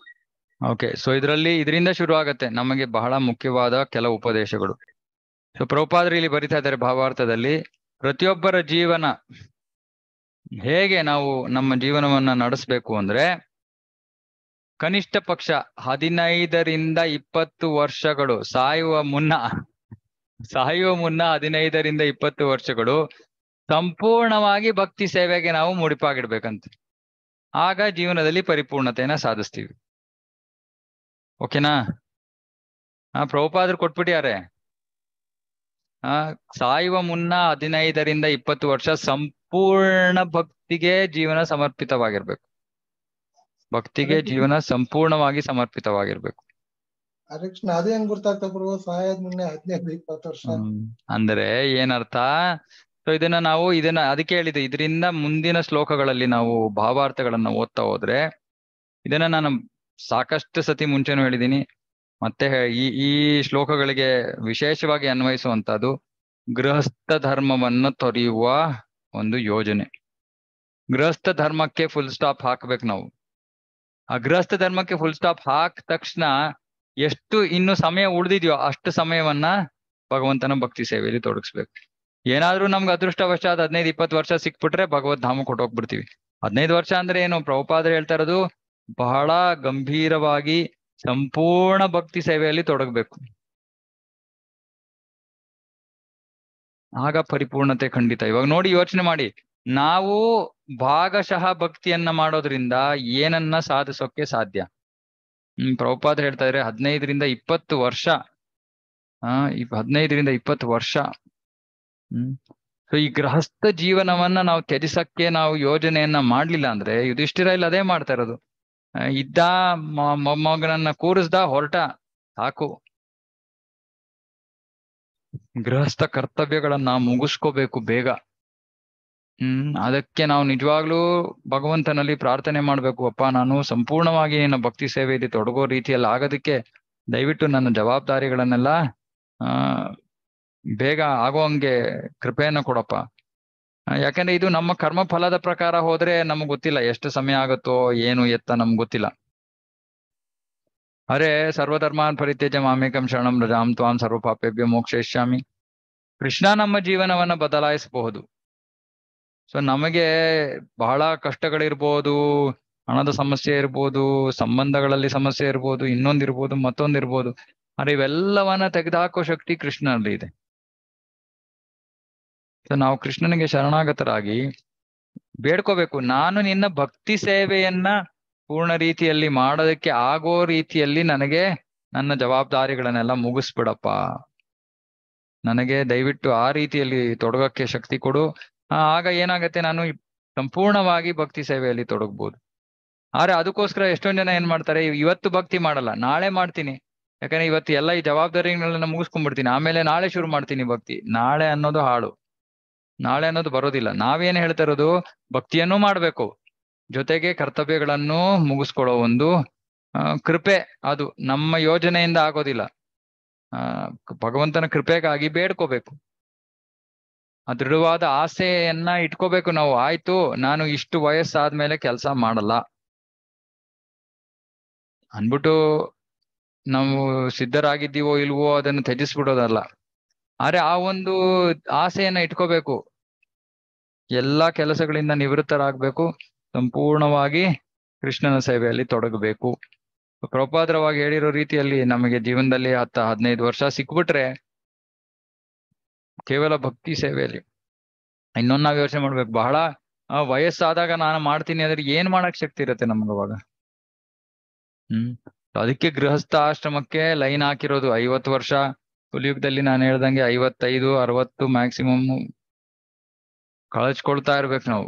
ಓಕೆ ಸೊ ಇದರಲ್ಲಿ ಇದರಿಂದ ಶುರು ಆಗತ್ತೆ ನಮಗೆ ಬಹಳ ಮುಖ್ಯವಾದ ಕೆಲವು ಉಪದೇಶಗಳು ಸೊ ಪ್ರಭುಪಾದರು ಇಲ್ಲಿ ಬರಿತಾ ಇದ್ದಾರೆ ಭಾವಾರ್ಥದಲ್ಲಿ ಪ್ರತಿಯೊಬ್ಬರ ಜೀವನ ಹೇಗೆ ನಾವು ನಮ್ಮ ಜೀವನವನ್ನ ನಡೆಸಬೇಕು ಅಂದ್ರೆ ಕನಿಷ್ಠ ಪಕ್ಷ ಹದಿನೈದರಿಂದ ಇಪ್ಪತ್ತು ವರ್ಷಗಳು ಸಾಯುವ ಮುನ್ನ ಸಾಯುವ ಮುನ್ನ ಹದಿನೈದರಿಂದ ಇಪ್ಪತ್ತು ವರ್ಷಗಳು ಸಂಪೂರ್ಣವಾಗಿ ಭಕ್ತಿ ಸೇವೆಗೆ ನಾವು ಮುಡಿಪಾಗಿಡ್ಬೇಕಂತ ಆಗ ಜೀವನದಲ್ಲಿ ಪರಿಪೂರ್ಣತೆಯನ್ನ ಸಾಧಿಸ್ತೀವಿ ಓಕೆನಾ ಹಾ ಪ್ರಭುಪಾದ್ರು ಕೊಟ್ಬಿಟ್ಟಾರೆ ಆ ಸಾಯುವ ಮುನ್ನ ಹದಿನೈದರಿಂದ ಇಪ್ಪತ್ತು ವರ್ಷ ಸಂಪೂರ್ಣ ಭಕ್ತಿಗೆ ಜೀವನ ಸಮರ್ಪಿತವಾಗಿರ್ಬೇಕು ಭಕ್ತಿಗೆ ಜೀವನ ಸಂಪೂರ್ಣವಾಗಿ ಸಮರ್ಪಿತವಾಗಿರ್ಬೇಕು ಅರಕ್ಷಣ ಅದೇ ಹೆಂಗ್ ಪ್ರಭು ಮುನ್ನೆ ವರ್ಷ ಅಂದ್ರೆ ಏನರ್ಥ ಸೊ ಇದನ್ನ ನಾವು ಇದನ್ನ ಅದಕ್ಕೆ ಹೇಳಿದೆ ಇದರಿಂದ ಮುಂದಿನ ಶ್ಲೋಕಗಳಲ್ಲಿ ನಾವು ಭಾವಾರ್ಥಗಳನ್ನ ಓದ್ತಾ ಹೋದ್ರೆ ಇದನ್ನ ನಾನು ಸಾಕಷ್ಟು ಸತಿ ಮುಂಚೆನೂ ಹೇಳಿದೀನಿ ಮತ್ತೆ ಈ ಈ ಶ್ಲೋಕಗಳಿಗೆ ವಿಶೇಷವಾಗಿ ಅನ್ವಯಿಸುವಂತಹದ್ದು ಗೃಹಸ್ಥ ಧರ್ಮವನ್ನು ತೊರೆಯುವ ಒಂದು ಯೋಜನೆ ಗೃಹಸ್ಥ ಧರ್ಮಕ್ಕೆ ಫುಲ್ ಸ್ಟಾಪ್ ಹಾಕ್ಬೇಕು ನಾವು ಆ ಗೃಹಸ್ಥ ಧರ್ಮಕ್ಕೆ ಫುಲ್ ಸ್ಟಾಪ್ ಹಾಕ್ ತಕ್ಷಣ ಎಷ್ಟು ಇನ್ನು ಸಮಯ ಉಳಿದಿದ್ಯೋ ಅಷ್ಟು ಸಮಯವನ್ನ ಭಗವಂತನ ಭಕ್ತಿ ಸೇವೆಯಲ್ಲಿ ತೊಡಗಿಸ್ಬೇಕು ಏನಾದ್ರೂ ನಮ್ಗೆ ಅದೃಷ್ಟವಶಾತ್ ಹದಿನೈದು ಇಪ್ಪತ್ತು ವರ್ಷ ಸಿಕ್ಬಿಟ್ರೆ ಭಗವದ್ ಧಾಮ ಕೊಟ್ಟೋಗ್ಬಿಡ್ತೀವಿ ಹದಿನೈದು ವರ್ಷ ಅಂದ್ರೆ ಏನು ಪ್ರಭುಪಾದ್ರೆ ಹೇಳ್ತಾ ಇರೋದು ಬಹಳ ಗಂಭೀರವಾಗಿ ಸಂಪೂರ್ಣ ಭಕ್ತಿ ಸೇವೆಯಲ್ಲಿ ತೊಡಗಬೇಕು ಆಗ ಪರಿಪೂರ್ಣತೆ ಖಂಡಿತ ಇವಾಗ ನೋಡಿ ಯೋಚನೆ ಮಾಡಿ ನಾವು ಭಾಗಶಃ ಭಕ್ತಿಯನ್ನ ಮಾಡೋದ್ರಿಂದ ಏನನ್ನ ಸಾಧಿಸೋಕೆ ಸಾಧ್ಯ ಹ್ಮ್ ಪ್ರಭುಪಾದ್ರ ಹೇಳ್ತಾ ಇದ್ರೆ ಹದಿನೈದರಿಂದ ಇಪ್ಪತ್ತು ವರ್ಷ ಆ ಹದಿನೈದರಿಂದ ಇಪ್ಪತ್ತು ವರ್ಷ ಹ್ಮ್ ಸೊ ಈ ಗೃಹಸ್ಥ ಜೀವನವನ್ನ ನಾವು ತ್ಯಜಿಸಕ್ಕೆ ನಾವು ಯೋಜನೆಯನ್ನ ಮಾಡ್ಲಿಲ್ಲ ಅಂದ್ರೆ ಯುಧಿಷ್ಠಿರ ಇಲ್ಲ ಅದೇ ಮಾಡ್ತಾ ಇರೋದು ಇದ್ದ ಮೊಮ್ಮಗನನ್ನ ಕೂರಿಸ್ದ ಹೊರಟ ಸಾಕು ಗೃಹಸ್ಥ ಕರ್ತವ್ಯಗಳನ್ನ ಮುಗಿಸ್ಕೋಬೇಕು ಬೇಗ ಹ್ಮ್ ಅದಕ್ಕೆ ನಾವು ನಿಜವಾಗ್ಲೂ ಭಗವಂತನಲ್ಲಿ ಪ್ರಾರ್ಥನೆ ಮಾಡ್ಬೇಕು ಅಪ್ಪ ನಾನು ಸಂಪೂರ್ಣವಾಗಿ ನಿನ್ನ ಭಕ್ತಿ ಸೇವೆಯಲ್ಲಿ ತೊಡಗೋ ರೀತಿಯಲ್ಲಿ ಆಗೋದಕ್ಕೆ ದಯವಿಟ್ಟು ನನ್ನ ಜವಾಬ್ದಾರಿಗಳನ್ನೆಲ್ಲ ಆ ಬೇಗ ಆಗೋ ಹಂಗೆ ಕೃಪೆಯನ್ನು ಕೊಡಪ್ಪ ಯಾಕಂದ್ರೆ ಇದು ನಮ್ಮ ಕರ್ಮ ಫಲದ ಪ್ರಕಾರ ಹೋದ್ರೆ ನಮ್ಗೆ ಗೊತ್ತಿಲ್ಲ ಎಷ್ಟು ಸಮಯ ಆಗುತ್ತೋ ಏನು ಎತ್ತ ನಮ್ಗೆ ಗೊತ್ತಿಲ್ಲ ಅರೆ ಸರ್ವಧರ್ಮಾನ್ ಪರಿತ್ಯಜ ಮಾಮೇಕಂ ಶರಣಂ ರಜಾಂ ತ್ವಾಂ ಸರ್ವಪಾಪೇಭ್ಯ ಮೋಕ್ಷಯಿಷ್ಯಾಮಿ ಕೃಷ್ಣ ನಮ್ಮ ಜೀವನವನ್ನ ಬದಲಾಯಿಸಬಹುದು ಸೊ ನಮಗೆ ಬಹಳ ಕಷ್ಟಗಳಿರ್ಬೋದು ಹಣದ ಸಮಸ್ಯೆ ಇರ್ಬೋದು ಸಂಬಂಧಗಳಲ್ಲಿ ಸಮಸ್ಯೆ ಇರ್ಬೋದು ಇನ್ನೊಂದಿರ್ಬೋದು ಮತ್ತೊಂದಿರ್ಬೋದು ಆದ್ರೆ ಇವೆಲ್ಲವನ್ನ ತೆಗೆದುಹಾಕೋ ಶಕ್ತಿ ಕೃಷ್ಣನಲ್ಲಿ ಇದೆ ಸೊ ನಾವು ಕೃಷ್ಣನಿಗೆ ಶರಣಾಗತರಾಗಿ ಬೇಡ್ಕೋಬೇಕು ನಾನು ನಿನ್ನ ಭಕ್ತಿ ಸೇವೆಯನ್ನ ಪೂರ್ಣ ರೀತಿಯಲ್ಲಿ ಮಾಡೋದಕ್ಕೆ ಆಗೋ ರೀತಿಯಲ್ಲಿ ನನಗೆ ನನ್ನ ಜವಾಬ್ದಾರಿಗಳನ್ನೆಲ್ಲ ಮುಗಿಸ್ಬಿಡಪ್ಪ ನನಗೆ ದಯವಿಟ್ಟು ಆ ರೀತಿಯಲ್ಲಿ ತೊಡಗಕ್ಕೆ ಶಕ್ತಿ ಕೊಡು ಆಗ ಏನಾಗತ್ತೆ ನಾನು ಸಂಪೂರ್ಣವಾಗಿ ಭಕ್ತಿ ಸೇವೆಯಲ್ಲಿ ತೊಡಗಬಹುದು ಆದ್ರೆ ಅದಕ್ಕೋಸ್ಕರ ಎಷ್ಟೊಂದು ಜನ ಏನ್ ಮಾಡ್ತಾರೆ ಇವತ್ತು ಭಕ್ತಿ ಮಾಡಲ್ಲ ನಾಳೆ ಮಾಡ್ತೀನಿ ಯಾಕಂದ್ರೆ ಇವತ್ತು ಎಲ್ಲ ಈ ಜವಾಬ್ದಾರಿಗಳನ್ನ ಮುಗಿಸ್ಕೊಂಡ್ಬಿಡ್ತೀನಿ ಆಮೇಲೆ ನಾಳೆ ಶುರು ಮಾಡ್ತೀನಿ ಭಕ್ತಿ ನಾಳೆ ಅನ್ನೋದು ಹಾಳು ನಾಳೆ ಅನ್ನೋದು ಬರೋದಿಲ್ಲ ನಾವೇನ್ ಹೇಳ್ತಿರೋದು ಭಕ್ತಿಯನ್ನು ಮಾಡ್ಬೇಕು ಜೊತೆಗೆ ಕರ್ತವ್ಯಗಳನ್ನು ಮುಗಿಸ್ಕೊಳ್ಳೋ ಒಂದು ಕೃಪೆ ಅದು ನಮ್ಮ ಯೋಜನೆಯಿಂದ ಆಗೋದಿಲ್ಲ ಭಗವಂತನ ಕೃಪೆಗಾಗಿ ಬೇಡ್ಕೋಬೇಕು ದೃಢವಾದ ಆಸೆಯನ್ನ ಇಟ್ಕೋಬೇಕು ನಾವು ಆಯ್ತು ನಾನು ಇಷ್ಟು ವಯಸ್ಸಾದ್ಮೇಲೆ ಕೆಲಸ ಮಾಡಲ್ಲ ಅನ್ಬಿಟ್ಟು ನಾವು ಸಿದ್ಧರಾಗಿದ್ದೀವೋ ಇಲ್ವೋ ಅದನ್ನು ತ್ಯಜಿಸ್ಬಿಡೋದಲ್ಲ ಆದ್ರೆ ಆ ಒಂದು ಆಸೆಯನ್ನ ಇಟ್ಕೋಬೇಕು ಎಲ್ಲಾ ಕೆಲಸಗಳಿಂದ ನಿವೃತ್ತರಾಗ್ಬೇಕು ಸಂಪೂರ್ಣವಾಗಿ ಕೃಷ್ಣನ ಸೇವೆಯಲ್ಲಿ ತೊಡಗಬೇಕು ಪ್ರಪಾದ್ರವಾಗಿ ಹೇಳಿರೋ ರೀತಿಯಲ್ಲಿ ನಮಗೆ ಜೀವನದಲ್ಲಿ ಹತ್ತ ಹದಿನೈದು ವರ್ಷ ಸಿಕ್ಬಿಟ್ರೆ ಕೇವಲ ಭಕ್ತಿ ಸೇವೆಯಲ್ಲಿ ಇನ್ನೊಂದು ನಾವು ಯೋಚನೆ ಮಾಡ್ಬೇಕು ಬಹಳ ವಯಸ್ಸಾದಾಗ ನಾನು ಮಾಡ್ತೀನಿ ಅಂದ್ರೆ ಏನ್ ಮಾಡಕ್ ಶಕ್ತಿ ಇರತ್ತೆ ಅವಾಗ ಹ್ಮ್ ಅದಕ್ಕೆ ಗೃಹಸ್ಥ ಆಶ್ರಮಕ್ಕೆ ಲೈನ್ ಹಾಕಿರೋದು ಐವತ್ತು ವರ್ಷ ಕುಲಿಯುಗದಲ್ಲಿ ನಾನು ಹೇಳ್ದಂಗೆ ಐವತ್ತೈದು ಅರವತ್ತು ಮ್ಯಾಕ್ಸಿಮಮ್ ಕಳಚ್ಕೊಳ್ತಾ ಇರ್ಬೇಕು ನಾವು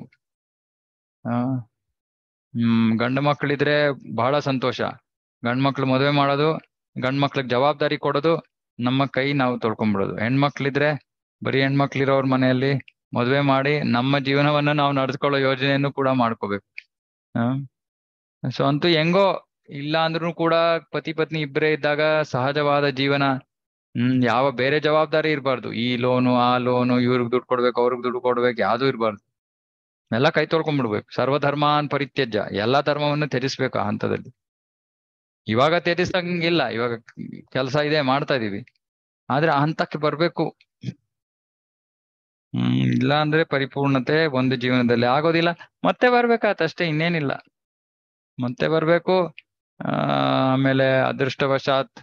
ಹ್ಮ್ ಗಂಡು ಮಕ್ಳಿದ್ರೆ ಬಹಳ ಸಂತೋಷ ಗಂಡು ಮಕ್ಳು ಮದುವೆ ಮಾಡೋದು ಗಂಡು ಮಕ್ಳಿಗೆ ಜವಾಬ್ದಾರಿ ಕೊಡೋದು ನಮ್ಮ ಕೈ ನಾವು ತೊಳ್ಕೊಂಡ್ಬಿಡೋದು ಹೆಣ್ಮಕ್ಳಿದ್ರೆ ಬರೀ ಹೆಣ್ಮಕ್ಳಿರೋರ್ ಮನೆಯಲ್ಲಿ ಮದ್ವೆ ಮಾಡಿ ನಮ್ಮ ಜೀವನವನ್ನ ನಾವು ನಡೆಸ್ಕೊಳ್ಳೋ ಯೋಜನೆಯನ್ನು ಕೂಡ ಮಾಡ್ಕೋಬೇಕು ಸೊ ಅಂತೂ ಹೆಂಗೋ ಇಲ್ಲ ಅಂದ್ರೂ ಕೂಡ ಪತಿ ಪತ್ನಿ ಇಬ್ಬರೇ ಇದ್ದಾಗ ಸಹಜವಾದ ಜೀವನ ಹ್ಮ್ ಯಾವ ಬೇರೆ ಜವಾಬ್ದಾರಿ ಇರಬಾರ್ದು ಈ ಲೋನು ಆ ಲೋನು ಇವ್ರಿಗೆ ದುಡ್ಡು ಕೊಡ್ಬೇಕು ಅವ್ರಿಗೆ ದುಡ್ಡು ಕೊಡ್ಬೇಕು ಯಾವುದು ಇರಬಾರ್ದು ಎಲ್ಲ ಕೈ ತೊಳ್ಕೊಂಡ್ಬಿಡ್ಬೇಕು ಸರ್ವಧರ್ಮಾನ್ ಪರಿತ್ಯಜ್ಯ ಎಲ್ಲಾ ಧರ್ಮವನ್ನು ತ್ಯಜಿಸ್ಬೇಕು ಆ ಹಂತದಲ್ಲಿ ಇವಾಗ ತ್ಯಜಿಸಂಗಿಲ್ಲ ಇವಾಗ ಕೆಲಸ ಇದೆ ಮಾಡ್ತಾ ಇದೀವಿ ಆದ್ರೆ ಆ ಹಂತಕ್ಕೆ ಬರ್ಬೇಕು ಹ್ಮ್ ಇಲ್ಲ ಅಂದ್ರೆ ಪರಿಪೂರ್ಣತೆ ಒಂದು ಜೀವನದಲ್ಲಿ ಆಗೋದಿಲ್ಲ ಮತ್ತೆ ಅಷ್ಟೇ ಇನ್ನೇನಿಲ್ಲ ಮತ್ತೆ ಬರ್ಬೇಕು ಆ ಆಮೇಲೆ ಅದೃಷ್ಟವಶಾತ್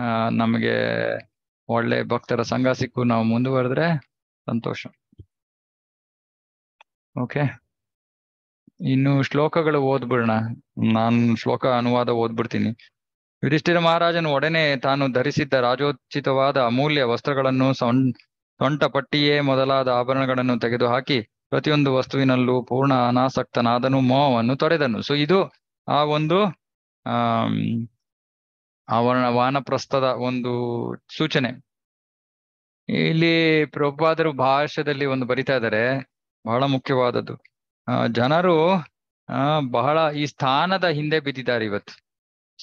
ಆ ನಮ್ಗೆ ಒಳ್ಳೆ ಭಕ್ತರ ಸಂಘ ಸಿಕ್ಕು ನಾವು ಮುಂದುವರೆದ್ರೆ ಸಂತೋಷ ಓಕೆ ಇನ್ನು ಶ್ಲೋಕಗಳು ಓದ್ಬಿಡೋಣ ನಾನ್ ಶ್ಲೋಕ ಅನುವಾದ ಓದ್ಬಿಡ್ತೀನಿ ಯುಧಿಷ್ಠಿರ ಮಹಾರಾಜನ ಒಡನೆ ತಾನು ಧರಿಸಿದ್ದ ರಾಜೋಚಿತವಾದ ಅಮೂಲ್ಯ ವಸ್ತ್ರಗಳನ್ನು ಸೊಂಟ ಪಟ್ಟಿಯೇ ಮೊದಲಾದ ಆಭರಣಗಳನ್ನು ತೆಗೆದುಹಾಕಿ ಪ್ರತಿಯೊಂದು ವಸ್ತುವಿನಲ್ಲೂ ಪೂರ್ಣ ಅನಾಸಕ್ತನಾದನು ಮೋಹವನ್ನು ತೊರೆದನು ಸೊ ಇದು ಆ ಒಂದು ಆ ಆವರಣ ವಾನಪ್ರಸ್ಥದ ಒಂದು ಸೂಚನೆ ಇಲ್ಲಿ ಪ್ರಭಾದರು ಭಾಷೆಯಲ್ಲಿ ಒಂದು ಬರಿತಾ ಇದ್ದಾರೆ ಬಹಳ ಮುಖ್ಯವಾದದ್ದು ಜನರು ಬಹಳ ಈ ಸ್ಥಾನದ ಹಿಂದೆ ಬಿದ್ದಿದ್ದಾರೆ ಇವತ್ತು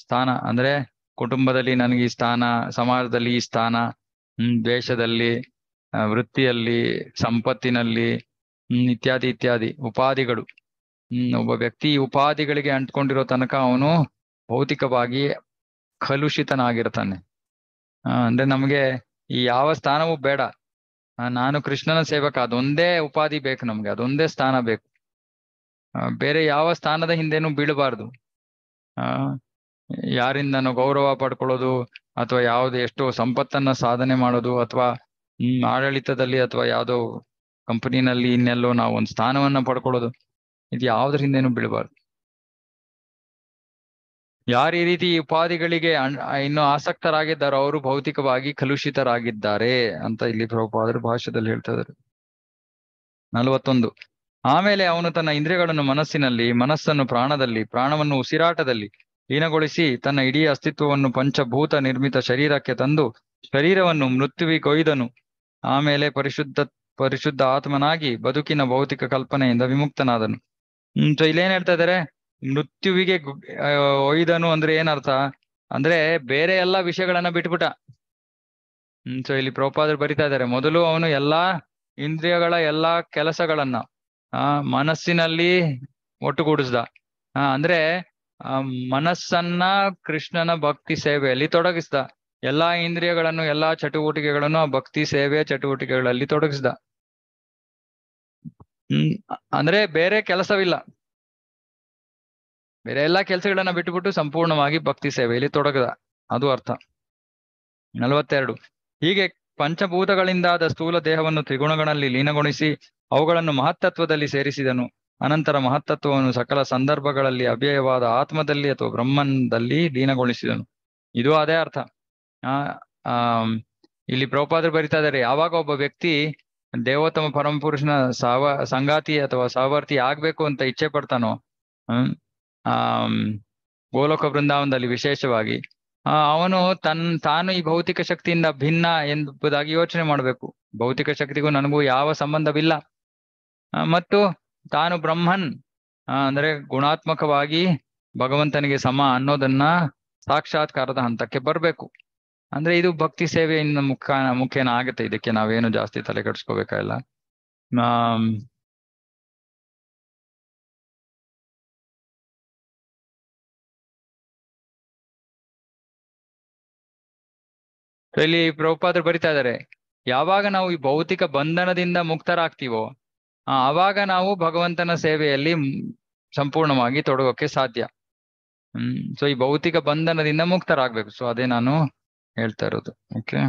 ಸ್ಥಾನ ಅಂದ್ರೆ ಕುಟುಂಬದಲ್ಲಿ ನನಗೆ ಈ ಸ್ಥಾನ ಸಮಾಜದಲ್ಲಿ ಈ ಸ್ಥಾನ ಹ್ಮ್ ದೇಶದಲ್ಲಿ ವೃತ್ತಿಯಲ್ಲಿ ಸಂಪತ್ತಿನಲ್ಲಿ ಇತ್ಯಾದಿ ಇತ್ಯಾದಿ ಉಪಾಧಿಗಳು ಹ್ಮ್ ಒಬ್ಬ ವ್ಯಕ್ತಿ ಉಪಾಧಿಗಳಿಗೆ ಅಂಟ್ಕೊಂಡಿರೋ ತನಕ ಅವನು ಭೌತಿಕವಾಗಿ ಕಲುಷಿತನಾಗಿರ್ತಾನೆ ಅಂದ್ರೆ ನಮ್ಗೆ ಈ ಯಾವ ಸ್ಥಾನವೂ ಬೇಡ ನಾನು ಕೃಷ್ಣನ ಸೇವಕ ಅದೊಂದೇ ಉಪಾಧಿ ಬೇಕು ನಮ್ಗೆ ಅದೊಂದೇ ಸ್ಥಾನ ಬೇಕು ಬೇರೆ ಯಾವ ಸ್ಥಾನದ ಹಿಂದೆನೂ ಬೀಳಬಾರ್ದು ಆ ಯಾರಿಂದನೂ ಗೌರವ ಪಡ್ಕೊಳ್ಳೋದು ಅಥವಾ ಯಾವ್ದು ಎಷ್ಟೋ ಸಂಪತ್ತನ್ನ ಸಾಧನೆ ಮಾಡೋದು ಅಥವಾ ಹ್ಮ್ ಆಡಳಿತದಲ್ಲಿ ಅಥವಾ ಯಾವುದೋ ಕಂಪನಿನಲ್ಲಿ ಇನ್ನೆಲ್ಲೋ ನಾವು ಒಂದು ಸ್ಥಾನವನ್ನ ಪಡ್ಕೊಳ್ಳೋದು ಇದು ಯಾವ್ದ್ರಿಂದೇನು ಬಿಡಬಾರ್ದು ಯಾರು ಈ ರೀತಿ ಉಪಾಧಿಗಳಿಗೆ ಇನ್ನು ಆಸಕ್ತರಾಗಿದ್ದಾರೋ ಅವರು ಭೌತಿಕವಾಗಿ ಕಲುಷಿತರಾಗಿದ್ದಾರೆ ಅಂತ ಇಲ್ಲಿ ಪ್ರಭುಪಾದರು ಭಾಷೆದಲ್ಲಿ ಹೇಳ್ತಾ ನಲವತ್ತೊಂದು ಆಮೇಲೆ ಅವನು ತನ್ನ ಇಂದ್ರಿಯಗಳನ್ನು ಮನಸ್ಸಿನಲ್ಲಿ ಮನಸ್ಸನ್ನು ಪ್ರಾಣದಲ್ಲಿ ಪ್ರಾಣವನ್ನು ಉಸಿರಾಟದಲ್ಲಿ ಹೀನಗೊಳಿಸಿ ತನ್ನ ಇಡೀ ಅಸ್ತಿತ್ವವನ್ನು ಪಂಚಭೂತ ನಿರ್ಮಿತ ಶರೀರಕ್ಕೆ ತಂದು ಶರೀರವನ್ನು ಮೃತ್ಯುವಿಗೊಯ್ದನು ಆಮೇಲೆ ಪರಿಶುದ್ಧ ಪರಿಶುದ್ಧ ಆತ್ಮನಾಗಿ ಬದುಕಿನ ಭೌತಿಕ ಕಲ್ಪನೆಯಿಂದ ವಿಮುಕ್ತನಾದನು ಹ್ಮ್ ಸೊ ಇಲ್ಲೇನ್ ಹೇಳ್ತಾ ಇದಾರೆ ಮೃತ್ಯುವಿಗೆ ಒಯ್ದನು ಅಂದ್ರೆ ಏನರ್ಥ ಅಂದ್ರೆ ಬೇರೆ ಎಲ್ಲಾ ವಿಷಯಗಳನ್ನ ಬಿಟ್ಬಿಟ್ಟ ಹ್ಮ್ ಸೊ ಇಲ್ಲಿ ಪ್ರೋಪಾದ್ರು ಬರಿತಾ ಇದ್ದಾರೆ ಮೊದಲು ಅವನು ಎಲ್ಲಾ ಇಂದ್ರಿಯಗಳ ಎಲ್ಲಾ ಕೆಲಸಗಳನ್ನ ಆ ಮನಸ್ಸಿನಲ್ಲಿ ಒಟ್ಟುಗೂಡಿಸ್ದ ಆ ಅಂದ್ರೆ ಮನಸ್ಸನ್ನ ಕೃಷ್ಣನ ಭಕ್ತಿ ಸೇವೆಯಲ್ಲಿ ತೊಡಗಿಸ್ದ ಎಲ್ಲಾ ಇಂದ್ರಿಯಗಳನ್ನು ಎಲ್ಲಾ ಚಟುವಟಿಕೆಗಳನ್ನು ಆ ಭಕ್ತಿ ಸೇವೆ ಚಟುವಟಿಕೆಗಳಲ್ಲಿ ತೊಡಗಿಸಿದ ಹ್ಮ್ ಅಂದ್ರೆ ಬೇರೆ ಕೆಲಸವಿಲ್ಲ ಬೇರೆ ಎಲ್ಲಾ ಕೆಲಸಗಳನ್ನ ಬಿಟ್ಟುಬಿಟ್ಟು ಸಂಪೂರ್ಣವಾಗಿ ಭಕ್ತಿ ಸೇವೆಯಲ್ಲಿ ತೊಡಗದ ಅದು ಅರ್ಥ ನಲವತ್ತೆರಡು ಹೀಗೆ ಪಂಚಭೂತಗಳಿಂದಾದ ಸ್ಥೂಲ ದೇಹವನ್ನು ತ್ರಿಗುಣಗಳಲ್ಲಿ ಲೀನಗೊಳಿಸಿ ಅವುಗಳನ್ನು ಮಹತ್ತತ್ವದಲ್ಲಿ ಸೇರಿಸಿದನು ಅನಂತರ ಮಹತ್ತತ್ವವನ್ನು ಸಕಲ ಸಂದರ್ಭಗಳಲ್ಲಿ ಅವ್ಯಯವಾದ ಆತ್ಮದಲ್ಲಿ ಅಥವಾ ಬ್ರಹ್ಮನ್ದಲ್ಲಿ ಲೀನಗೊಳಿಸಿದನು ಇದು ಅದೇ ಅರ್ಥ ಆ ಇಲ್ಲಿ ಪ್ರಭುಪಾದರು ಬರಿತಾ ಇದ್ದಾರೆ ಯಾವಾಗ ಒಬ್ಬ ವ್ಯಕ್ತಿ ದೇವೋತ್ತಮ ಪರಮಪುರುಷನ ಪುರುಷನ ಸಂಗಾತಿ ಅಥವಾ ಸಾವರ್ತಿ ಆಗ್ಬೇಕು ಅಂತ ಇಚ್ಛೆ ಪಡ್ತಾನೋ ಹ್ಮ್ ಆ ಗೋಲೋಕ ಬೃಂದಾವನದಲ್ಲಿ ವಿಶೇಷವಾಗಿ ಅವನು ತನ್ ತಾನು ಈ ಭೌತಿಕ ಶಕ್ತಿಯಿಂದ ಭಿನ್ನ ಎಂಬುದಾಗಿ ಯೋಚನೆ ಮಾಡಬೇಕು ಭೌತಿಕ ಶಕ್ತಿಗೂ ನನಗೂ ಯಾವ ಸಂಬಂಧವಿಲ್ಲ ಮತ್ತು ತಾನು ಬ್ರಹ್ಮನ್ ಅಂದ್ರೆ ಗುಣಾತ್ಮಕವಾಗಿ ಭಗವಂತನಿಗೆ ಸಮ ಅನ್ನೋದನ್ನ ಸಾಕ್ಷಾತ್ಕಾರದ ಹಂತಕ್ಕೆ ಬರಬೇಕು ಅಂದ್ರೆ ಇದು ಭಕ್ತಿ ಸೇವೆಯಿಂದ ಮುಖ ಮುಖೇನ ಆಗುತ್ತೆ ಇದಕ್ಕೆ ನಾವೇನು ಜಾಸ್ತಿ ತಲೆ ಕಟ್ಸ್ಕೋಬೇಕಾಗಿಲ್ಲ ಇಲ್ಲಿ ಪ್ರಭುಪಾದರು ಬರಿತಾ ಇದ್ದಾರೆ ಯಾವಾಗ ನಾವು ಈ ಭೌತಿಕ ಬಂಧನದಿಂದ ಮುಕ್ತರಾಗ್ತೀವೋ ಆವಾಗ ನಾವು ಭಗವಂತನ ಸೇವೆಯಲ್ಲಿ ಸಂಪೂರ್ಣವಾಗಿ ತೊಡಗೋಕೆ ಸಾಧ್ಯ ಹ್ಮ್ ಸೊ ಈ ಭೌತಿಕ ಬಂಧನದಿಂದ ಮುಕ್ತರಾಗ್ಬೇಕು ಸೊ ಅದೇ ನಾನು ಹೇಳ್ತಾ ಇರೋದು ಓಕೆ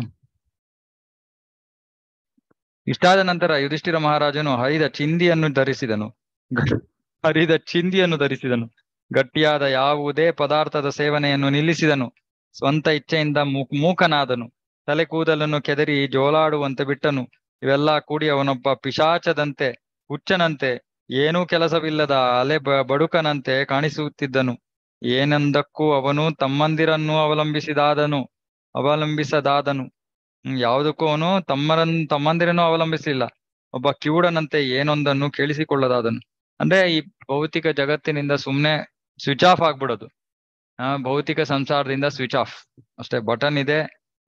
ಇಷ್ಟಾದ ನಂತರ ಯುಧಿಷ್ಠಿರ ಮಹಾರಾಜನು ಹರಿದ ಚಿಂದಿಯನ್ನು ಧರಿಸಿದನು (laughs) ಹರಿದ ಚಿಂದಿಯನ್ನು ಧರಿಸಿದನು ಗಟ್ಟಿಯಾದ ಯಾವುದೇ ಪದಾರ್ಥದ ಸೇವನೆಯನ್ನು ನಿಲ್ಲಿಸಿದನು ಸ್ವಂತ ಇಚ್ಛೆಯಿಂದ ಮೂಕನಾದನು ತಲೆ ಕೂದಲನ್ನು ಕೆದರಿ ಜೋಲಾಡುವಂತೆ ಬಿಟ್ಟನು ಇವೆಲ್ಲ ಕೂಡಿ ಅವನೊಬ್ಬ ಪಿಶಾಚದಂತೆ ಹುಚ್ಚನಂತೆ ಏನೂ ಕೆಲಸವಿಲ್ಲದ ಅಲೆ ಬಡುಕನಂತೆ ಕಾಣಿಸುತ್ತಿದ್ದನು ಏನೆಂದಕ್ಕೂ ಅವನು ತಮ್ಮಂದಿರನ್ನು ಅವಲಂಬಿಸಿದಾದನು ಅವಲಂಬಿಸದಾದನು ಯಾವುದಕ್ಕೂ ಅವನು ತಮ್ಮರನ್ ತಮ್ಮಂದಿರನ್ನು ಅವಲಂಬಿಸಲಿಲ್ಲ ಒಬ್ಬ ಕಿವುಡನಂತೆ ಏನೊಂದನ್ನು ಕೇಳಿಸಿಕೊಳ್ಳದಾದನು ಅಂದ್ರೆ ಈ ಭೌತಿಕ ಜಗತ್ತಿನಿಂದ ಸುಮ್ನೆ ಸ್ವಿಚ್ ಆಫ್ ಆಗ್ಬಿಡೋದು ಆ ಭೌತಿಕ ಸಂಸಾರದಿಂದ ಸ್ವಿಚ್ ಆಫ್ ಅಷ್ಟೇ ಬಟನ್ ಇದೆ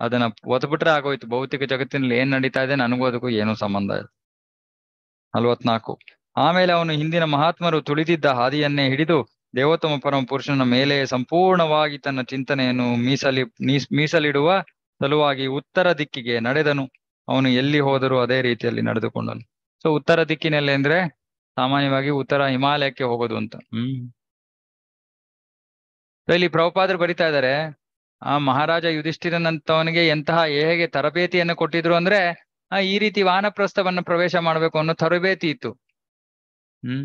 ಅದನ್ನ ಒತ್ಬಿಟ್ರೆ ಆಗೋಯ್ತು ಭೌತಿಕ ಜಗತ್ತಿನಲ್ಲಿ ಏನ್ ನಡೀತಾ ಇದೆ ನನಗೂ ಅದಕ್ಕೂ ಏನು ಸಂಬಂಧ ಇಲ್ಲ ನಲ್ವತ್ನಾಲ್ಕು ಆಮೇಲೆ ಅವನು ಹಿಂದಿನ ಮಹಾತ್ಮರು ತುಳಿದಿದ್ದ ಹಾದಿಯನ್ನೇ ಹಿಡಿದು ದೇವೋತ್ತಮ ಪರಮ ಪುರುಷನ ಮೇಲೆ ಸಂಪೂರ್ಣವಾಗಿ ತನ್ನ ಚಿಂತನೆಯನ್ನು ಮೀಸಲಿ ಮೀಸಲಿಡುವ ಸಲುವಾಗಿ ಉತ್ತರ ದಿಕ್ಕಿಗೆ ನಡೆದನು ಅವನು ಎಲ್ಲಿ ಹೋದರೂ ಅದೇ ರೀತಿಯಲ್ಲಿ ನಡೆದುಕೊಂಡನು ಸೊ ಉತ್ತರ ದಿಕ್ಕಿನಲ್ಲಿ ಅಂದ್ರೆ ಸಾಮಾನ್ಯವಾಗಿ ಉತ್ತರ ಹಿಮಾಲಯಕ್ಕೆ ಹೋಗೋದು ಅಂತ ಹ್ಮ್ ಇಲ್ಲಿ ಪ್ರಭುಪಾದರು ಬರಿತಾ ಇದ್ದಾರೆ ಆ ಮಹಾರಾಜ ಯುಧಿಷ್ಠಿರನಂತವನಿಗೆ ಎಂತಹ ಹೇಗೆ ತರಬೇತಿಯನ್ನು ಕೊಟ್ಟಿದ್ರು ಅಂದ್ರೆ ಈ ರೀತಿ ವಾನಪ್ರಸ್ಥವನ್ನ ಪ್ರವೇಶ ಮಾಡಬೇಕು ಅನ್ನೋ ತರಬೇತಿ ಇತ್ತು ಹ್ಮ್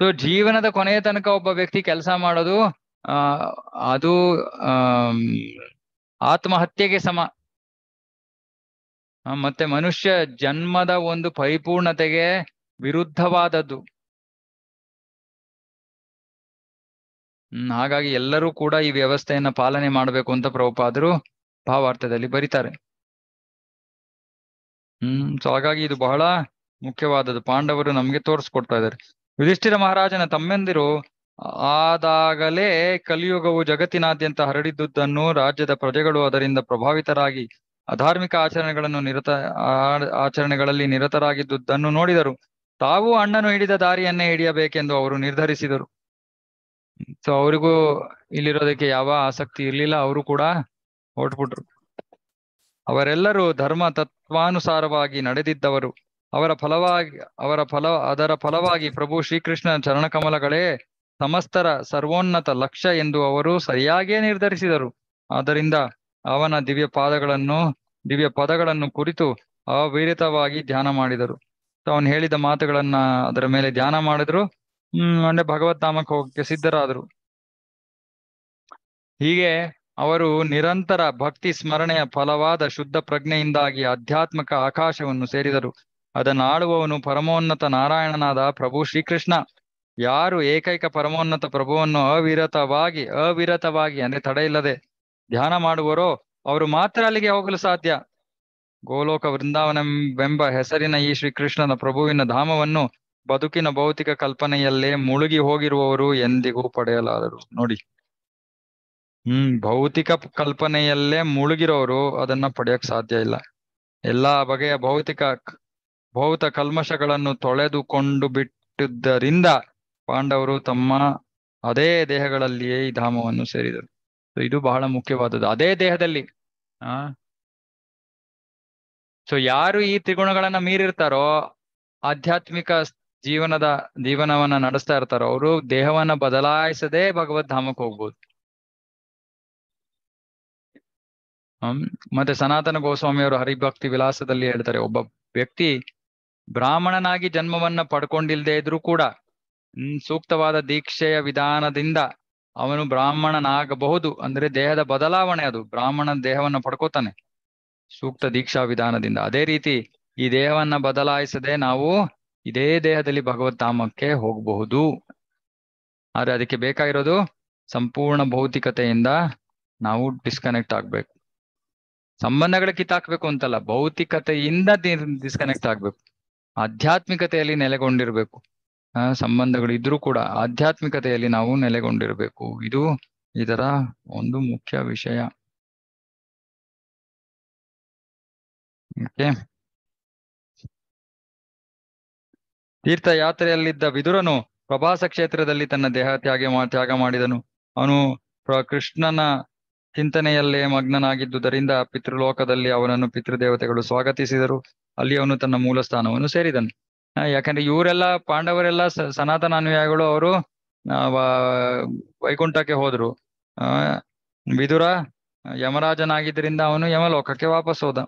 ಸೊ ಜೀವನದ ಕೊನೆಯ ತನಕ ಒಬ್ಬ ವ್ಯಕ್ತಿ ಕೆಲಸ ಮಾಡೋದು ಆ ಅದು ಆತ್ಮಹತ್ಯೆಗೆ ಸಮ ಮತ್ತೆ ಮನುಷ್ಯ ಜನ್ಮದ ಒಂದು ಪರಿಪೂರ್ಣತೆಗೆ ವಿರುದ್ಧವಾದದ್ದು ಹಾಗಾಗಿ ಎಲ್ಲರೂ ಕೂಡ ಈ ವ್ಯವಸ್ಥೆಯನ್ನ ಪಾಲನೆ ಮಾಡಬೇಕು ಅಂತ ಪ್ರಭುಪಾದರು ಭಾವಾರ್ಥದಲ್ಲಿ ಬರೀತಾರೆ ಹ್ಮ್ ಸೊ ಹಾಗಾಗಿ ಇದು ಬಹಳ ಮುಖ್ಯವಾದದ್ದು ಪಾಂಡವರು ನಮ್ಗೆ ತೋರಿಸ್ಕೊಡ್ತಾ ಇದ್ದಾರೆ ಯುಧಿಷ್ಠಿರ ಮಹಾರಾಜನ ತಮ್ಮೆಂದಿರು ಆದಾಗಲೇ ಕಲಿಯುಗವು ಜಗತ್ತಿನಾದ್ಯಂತ ಹರಡಿದ್ದುದನ್ನು ರಾಜ್ಯದ ಪ್ರಜೆಗಳು ಅದರಿಂದ ಪ್ರಭಾವಿತರಾಗಿ ಅಧಾರ್ಮಿಕ ಆಚರಣೆಗಳನ್ನು ನಿರತ ಆಚರಣೆಗಳಲ್ಲಿ ನಿರತರಾಗಿದ್ದುದನ್ನು ನೋಡಿದರು ತಾವು ಅಣ್ಣನು ಹಿಡಿದ ದಾರಿಯನ್ನೇ ಹಿಡಿಯಬೇಕೆಂದು ಅವರು ನಿರ್ಧರಿಸಿದರು ಸೊ ಅವರಿಗೂ ಇಲ್ಲಿರೋದಕ್ಕೆ ಯಾವ ಆಸಕ್ತಿ ಇರ್ಲಿಲ್ಲ ಅವರು ಕೂಡ ಹೊರಟ್ಬಿಟ್ರು ಅವರೆಲ್ಲರೂ ಧರ್ಮ ತತ್ವಾನುಸಾರವಾಗಿ ನಡೆದಿದ್ದವರು ಅವರ ಫಲವಾಗಿ ಅವರ ಫಲ ಅದರ ಫಲವಾಗಿ ಪ್ರಭು ಶ್ರೀಕೃಷ್ಣನ ಚರಣಕಮಲಗಳೇ ಸಮಸ್ತರ ಸರ್ವೋನ್ನತ ಲಕ್ಷ್ಯ ಎಂದು ಅವರು ಸರಿಯಾಗಿಯೇ ನಿರ್ಧರಿಸಿದರು ಆದ್ದರಿಂದ ಅವನ ದಿವ್ಯ ಪಾದಗಳನ್ನು ದಿವ್ಯ ಪದಗಳನ್ನು ಕುರಿತು ಅವಿರಿತವಾಗಿ ಧ್ಯಾನ ಮಾಡಿದರು ಅವನು ಹೇಳಿದ ಮಾತುಗಳನ್ನ ಅದರ ಮೇಲೆ ಧ್ಯಾನ ಮಾಡಿದ್ರು ಹ್ಮ್ ಅಂದ್ರೆ ಭಗವತ್ ನಾಮಕ್ಕೆ ಹೋಗಕ್ಕೆ ಸಿದ್ಧರಾದರು ಹೀಗೆ ಅವರು ನಿರಂತರ ಭಕ್ತಿ ಸ್ಮರಣೆಯ ಫಲವಾದ ಶುದ್ಧ ಪ್ರಜ್ಞೆಯಿಂದಾಗಿ ಆಧ್ಯಾತ್ಮಕ ಆಕಾಶವನ್ನು ಸೇರಿದರು ಅದನ್ನಾಳುವವನು ಪರಮೋನ್ನತ ನಾರಾಯಣನಾದ ಪ್ರಭು ಶ್ರೀಕೃಷ್ಣ ಯಾರು ಏಕೈಕ ಪರಮೋನ್ನತ ಪ್ರಭುವನ್ನು ಅವಿರತವಾಗಿ ಅವಿರತವಾಗಿ ಅಂದ್ರೆ ತಡೆಯಿಲ್ಲದೆ ಇಲ್ಲದೆ ಧ್ಯಾನ ಮಾಡುವರೋ ಅವರು ಮಾತ್ರ ಅಲ್ಲಿಗೆ ಹೋಗಲು ಸಾಧ್ಯ ಗೋಲೋಕ ವೃಂದಾವನವೆಂಬ ಹೆಸರಿನ ಈ ಶ್ರೀಕೃಷ್ಣನ ಪ್ರಭುವಿನ ಧಾಮವನ್ನು ಬದುಕಿನ ಭೌತಿಕ ಕಲ್ಪನೆಯಲ್ಲೇ ಮುಳುಗಿ ಹೋಗಿರುವವರು ಎಂದಿಗೂ ಪಡೆಯಲಾರರು ನೋಡಿ ಹ್ಮ್ ಭೌತಿಕ ಕಲ್ಪನೆಯಲ್ಲೇ ಮುಳುಗಿರೋರು ಅದನ್ನ ಪಡೆಯಕ್ ಸಾಧ್ಯ ಇಲ್ಲ ಎಲ್ಲಾ ಬಗೆಯ ಭೌತಿಕ ಭೌತ ಕಲ್ಮಶಗಳನ್ನು ತೊಳೆದುಕೊಂಡು ಬಿಟ್ಟಿದ್ದರಿಂದ ಪಾಂಡವರು ತಮ್ಮ ಅದೇ ದೇಹಗಳಲ್ಲಿಯೇ ಈ ಧಾಮವನ್ನು ಸೇರಿದರು ಸೊ ಇದು ಬಹಳ ಮುಖ್ಯವಾದದ್ದು ಅದೇ ದೇಹದಲ್ಲಿ ಆ ಸೊ ಯಾರು ಈ ತ್ರಿಗುಣಗಳನ್ನ ಮೀರಿರ್ತಾರೋ ಆಧ್ಯಾತ್ಮಿಕ ಜೀವನದ ಜೀವನವನ್ನ ನಡೆಸ್ತಾ ಇರ್ತಾರೋ ಅವರು ದೇಹವನ್ನ ಬದಲಾಯಿಸದೆ ಭಗವದ್ ಧಾಮಕ್ಕೆ ಹೋಗ್ಬೋದು ಹ್ಮ್ ಮತ್ತೆ ಸನಾತನ ಗೋಸ್ವಾಮಿಯವರು ಹರಿಭಕ್ತಿ ವಿಲಾಸದಲ್ಲಿ ಹೇಳ್ತಾರೆ ಒಬ್ಬ ವ್ಯಕ್ತಿ ಬ್ರಾಹ್ಮಣನಾಗಿ ಜನ್ಮವನ್ನ ಪಡ್ಕೊಂಡಿಲ್ದೇ ಇದ್ರೂ ಕೂಡ ಸೂಕ್ತವಾದ ದೀಕ್ಷೆಯ ವಿಧಾನದಿಂದ ಅವನು ಬ್ರಾಹ್ಮಣನಾಗಬಹುದು ಅಂದ್ರೆ ದೇಹದ ಬದಲಾವಣೆ ಅದು ಬ್ರಾಹ್ಮಣ ದೇಹವನ್ನ ಪಡ್ಕೋತಾನೆ ಸೂಕ್ತ ದೀಕ್ಷಾ ವಿಧಾನದಿಂದ ಅದೇ ರೀತಿ ಈ ದೇಹವನ್ನ ಬದಲಾಯಿಸದೆ ನಾವು ಇದೇ ದೇಹದಲ್ಲಿ ಭಗವದ್ಧಾಮಕ್ಕೆ ಹೋಗಬಹುದು ಆದ್ರೆ ಅದಕ್ಕೆ ಬೇಕಾಗಿರೋದು ಸಂಪೂರ್ಣ ಭೌತಿಕತೆಯಿಂದ ನಾವು ಡಿಸ್ಕನೆಕ್ಟ್ ಆಗ್ಬೇಕು ಸಂಬಂಧಗಳ ಕಿತ್ತಾಕ್ಬೇಕು ಅಂತಲ್ಲ ಭೌತಿಕತೆಯಿಂದ ಡಿಸ್ಕನೆಕ್ಟ್ ಆಗ್ಬೇಕು ಆಧ್ಯಾತ್ಮಿಕತೆಯಲ್ಲಿ ನೆಲೆಗೊಂಡಿರಬೇಕು ಆ ಸಂಬಂಧಗಳು ಇದ್ರೂ ಕೂಡ ಆಧ್ಯಾತ್ಮಿಕತೆಯಲ್ಲಿ ನಾವು ನೆಲೆಗೊಂಡಿರಬೇಕು ಇದು ಇದರ ಒಂದು ಮುಖ್ಯ ವಿಷಯ ತೀರ್ಥಯಾತ್ರೆಯಲ್ಲಿದ್ದ ವಿದುರನು ಪ್ರಭಾಸ ಕ್ಷೇತ್ರದಲ್ಲಿ ತನ್ನ ದೇಹ ತ್ಯಾಗ ತ್ಯಾಗ ಮಾಡಿದನು ಅವನು ಕೃಷ್ಣನ ಚಿಂತನೆಯಲ್ಲೇ ಮಗ್ನನಾಗಿದ್ದುದರಿಂದ ಪಿತೃಲೋಕದಲ್ಲಿ ಅವನನ್ನು ಪಿತೃದೇವತೆಗಳು ಸ್ವಾಗತಿಸಿದರು ಅಲ್ಲಿ ಅವನು ತನ್ನ ಮೂಲ ಸ್ಥಾನವನ್ನು ಸೇರಿದನು ಯಾಕಂದ್ರೆ ಇವರೆಲ್ಲ ಪಾಂಡವರೆಲ್ಲ ಸನಾತನ ಅನುಯಾಯಿಗಳು ಅವರು ವೈಕುಂಠಕ್ಕೆ ಹೋದ್ರು ಆ ವಿದುರ ಯಮರಾಜನಾಗಿದ್ದರಿಂದ ಅವನು ಯಮಲೋಕಕ್ಕೆ ವಾಪಸ್ ಹೋದ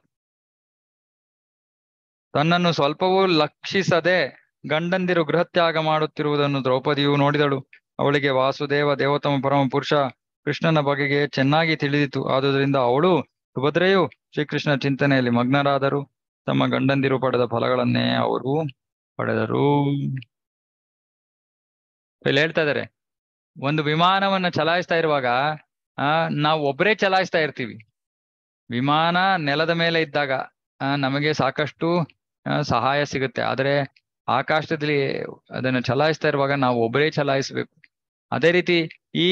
ತನ್ನನ್ನು ಸ್ವಲ್ಪವೂ ಲಕ್ಷಿಸದೆ ಗಂಡಂದಿರು ಗೃಹತ್ಯಾಗ ಮಾಡುತ್ತಿರುವುದನ್ನು ದ್ರೌಪದಿಯು ನೋಡಿದಳು ಅವಳಿಗೆ ವಾಸುದೇವ ದೇವತಮ ಪರಮ ಪುರುಷ ಕೃಷ್ಣನ ಬಗೆಗೆ ಚೆನ್ನಾಗಿ ತಿಳಿದಿತು ಆದುದರಿಂದ ಅವಳು ಸುಭದ್ರೆಯು ಶ್ರೀಕೃಷ್ಣ ಚಿಂತನೆಯಲ್ಲಿ ಮಗ್ನರಾದರು ತಮ್ಮ ಗಂಡಂದಿರು ಪಡೆದ ಫಲಗಳನ್ನೇ ಅವರು ಪಡೆದರು ಇಲ್ಲಿ ಹೇಳ್ತಾ ಇದಾರೆ ಒಂದು ವಿಮಾನವನ್ನ ಚಲಾಯಿಸ್ತಾ ಇರುವಾಗ ಆ ನಾವು ಒಬ್ಬರೇ ಚಲಾಯಿಸ್ತಾ ಇರ್ತೀವಿ ವಿಮಾನ ನೆಲದ ಮೇಲೆ ಇದ್ದಾಗ ನಮಗೆ ಸಾಕಷ್ಟು ಸಹಾಯ ಸಿಗುತ್ತೆ ಆದರೆ ಆಕಾಶದಲ್ಲಿ ಅದನ್ನು ಚಲಾಯಿಸ್ತಾ ಇರುವಾಗ ನಾವು ಒಬ್ಬರೇ ಚಲಾಯಿಸ್ಬೇಕು ಅದೇ ರೀತಿ ಈ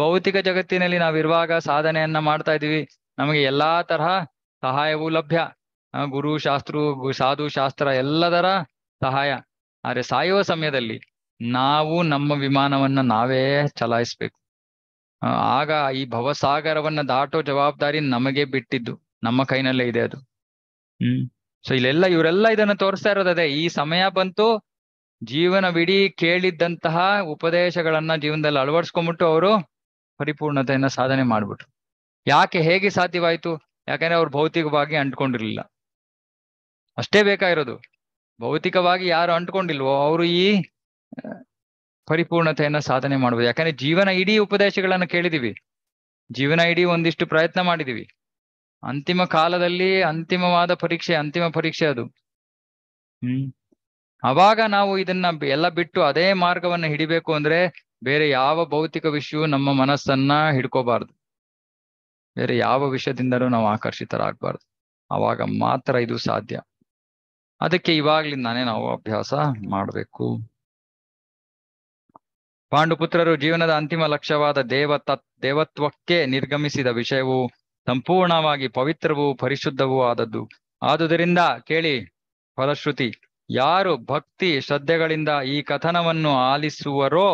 ಭೌತಿಕ ಜಗತ್ತಿನಲ್ಲಿ ನಾವಿರುವಾಗ ಸಾಧನೆಯನ್ನ ಮಾಡ್ತಾ ಇದೀವಿ ನಮಗೆ ಎಲ್ಲಾ ತರಹ ಸಹಾಯವೂ ಲಭ್ಯ ಗುರು ಶಾಸ್ತ್ರ ಸಾಧು ಶಾಸ್ತ್ರ ಎಲ್ಲದರ ಸಹಾಯ ಆದ್ರೆ ಸಾಯುವ ಸಮಯದಲ್ಲಿ ನಾವು ನಮ್ಮ ವಿಮಾನವನ್ನ ನಾವೇ ಚಲಾಯಿಸ್ಬೇಕು ಆಗ ಈ ಭವಸಾಗರವನ್ನ ದಾಟೋ ಜವಾಬ್ದಾರಿ ನಮಗೆ ಬಿಟ್ಟಿದ್ದು ನಮ್ಮ ಕೈನಲ್ಲೇ ಇದೆ ಅದು ಹ್ಮ್ ಸೊ ಇಲ್ಲೆಲ್ಲ ಇವರೆಲ್ಲ ಇದನ್ನ ತೋರಿಸ್ತಾ ಇರೋದೇ ಈ ಸಮಯ ಬಂತು ಜೀವನವಿಡೀ ಕೇಳಿದ್ದಂತಹ ಉಪದೇಶಗಳನ್ನ ಜೀವನದಲ್ಲಿ ಅಳವಡಿಸ್ಕೊಂಡ್ಬಿಟ್ಟು ಅವರು ಪರಿಪೂರ್ಣತೆಯನ್ನ ಸಾಧನೆ ಮಾಡ್ಬಿಟ್ರು ಯಾಕೆ ಹೇಗೆ ಸಾಧ್ಯವಾಯಿತು ಯಾಕಂದ್ರೆ ಅವ್ರು ಭೌತಿಕವಾಗಿ ಅಂಟ್ಕೊಂಡಿರ್ಲಿಲ್ಲ ಅಷ್ಟೇ ಬೇಕಾಗಿರೋದು ಭೌತಿಕವಾಗಿ ಯಾರು ಅಂಟ್ಕೊಂಡಿಲ್ವೋ ಅವರು ಈ ಪರಿಪೂರ್ಣತೆಯನ್ನ ಸಾಧನೆ ಮಾಡ್ಬೋದು ಯಾಕಂದ್ರೆ ಜೀವನ ಇಡೀ ಉಪದೇಶಗಳನ್ನ ಕೇಳಿದೀವಿ ಜೀವನ ಇಡೀ ಒಂದಿಷ್ಟು ಪ್ರಯತ್ನ ಮಾಡಿದೀವಿ ಅಂತಿಮ ಕಾಲದಲ್ಲಿ ಅಂತಿಮವಾದ ಪರೀಕ್ಷೆ ಅಂತಿಮ ಪರೀಕ್ಷೆ ಅದು ಹ್ಮ್ ಅವಾಗ ನಾವು ಇದನ್ನ ಎಲ್ಲ ಬಿಟ್ಟು ಅದೇ ಮಾರ್ಗವನ್ನ ಹಿಡಿಬೇಕು ಅಂದ್ರೆ ಬೇರೆ ಯಾವ ಭೌತಿಕ ವಿಷಯವು ನಮ್ಮ ಮನಸ್ಸನ್ನ ಹಿಡ್ಕೋಬಾರ್ದು ಬೇರೆ ಯಾವ ವಿಷಯದಿಂದಲೂ ನಾವು ಆಕರ್ಷಿತರಾಗಬಾರ್ದು ಆವಾಗ ಮಾತ್ರ ಇದು ಸಾಧ್ಯ ಅದಕ್ಕೆ ಇವಾಗ್ಲಿಂದಾನೇ ನಾವು ಅಭ್ಯಾಸ ಮಾಡಬೇಕು ಪಾಂಡುಪುತ್ರರು ಜೀವನದ ಅಂತಿಮ ಲಕ್ಷ್ಯವಾದ ದೇವತ ದೇವತ್ವಕ್ಕೆ ನಿರ್ಗಮಿಸಿದ ವಿಷಯವು ಸಂಪೂರ್ಣವಾಗಿ ಪವಿತ್ರವೂ ಪರಿಶುದ್ಧವೂ ಆದದ್ದು ಆದುದರಿಂದ ಕೇಳಿ ಫಲಶ್ರುತಿ ಯಾರು ಭಕ್ತಿ ಶ್ರದ್ಧೆಗಳಿಂದ ಈ ಕಥನವನ್ನು ಆಲಿಸುವರೋ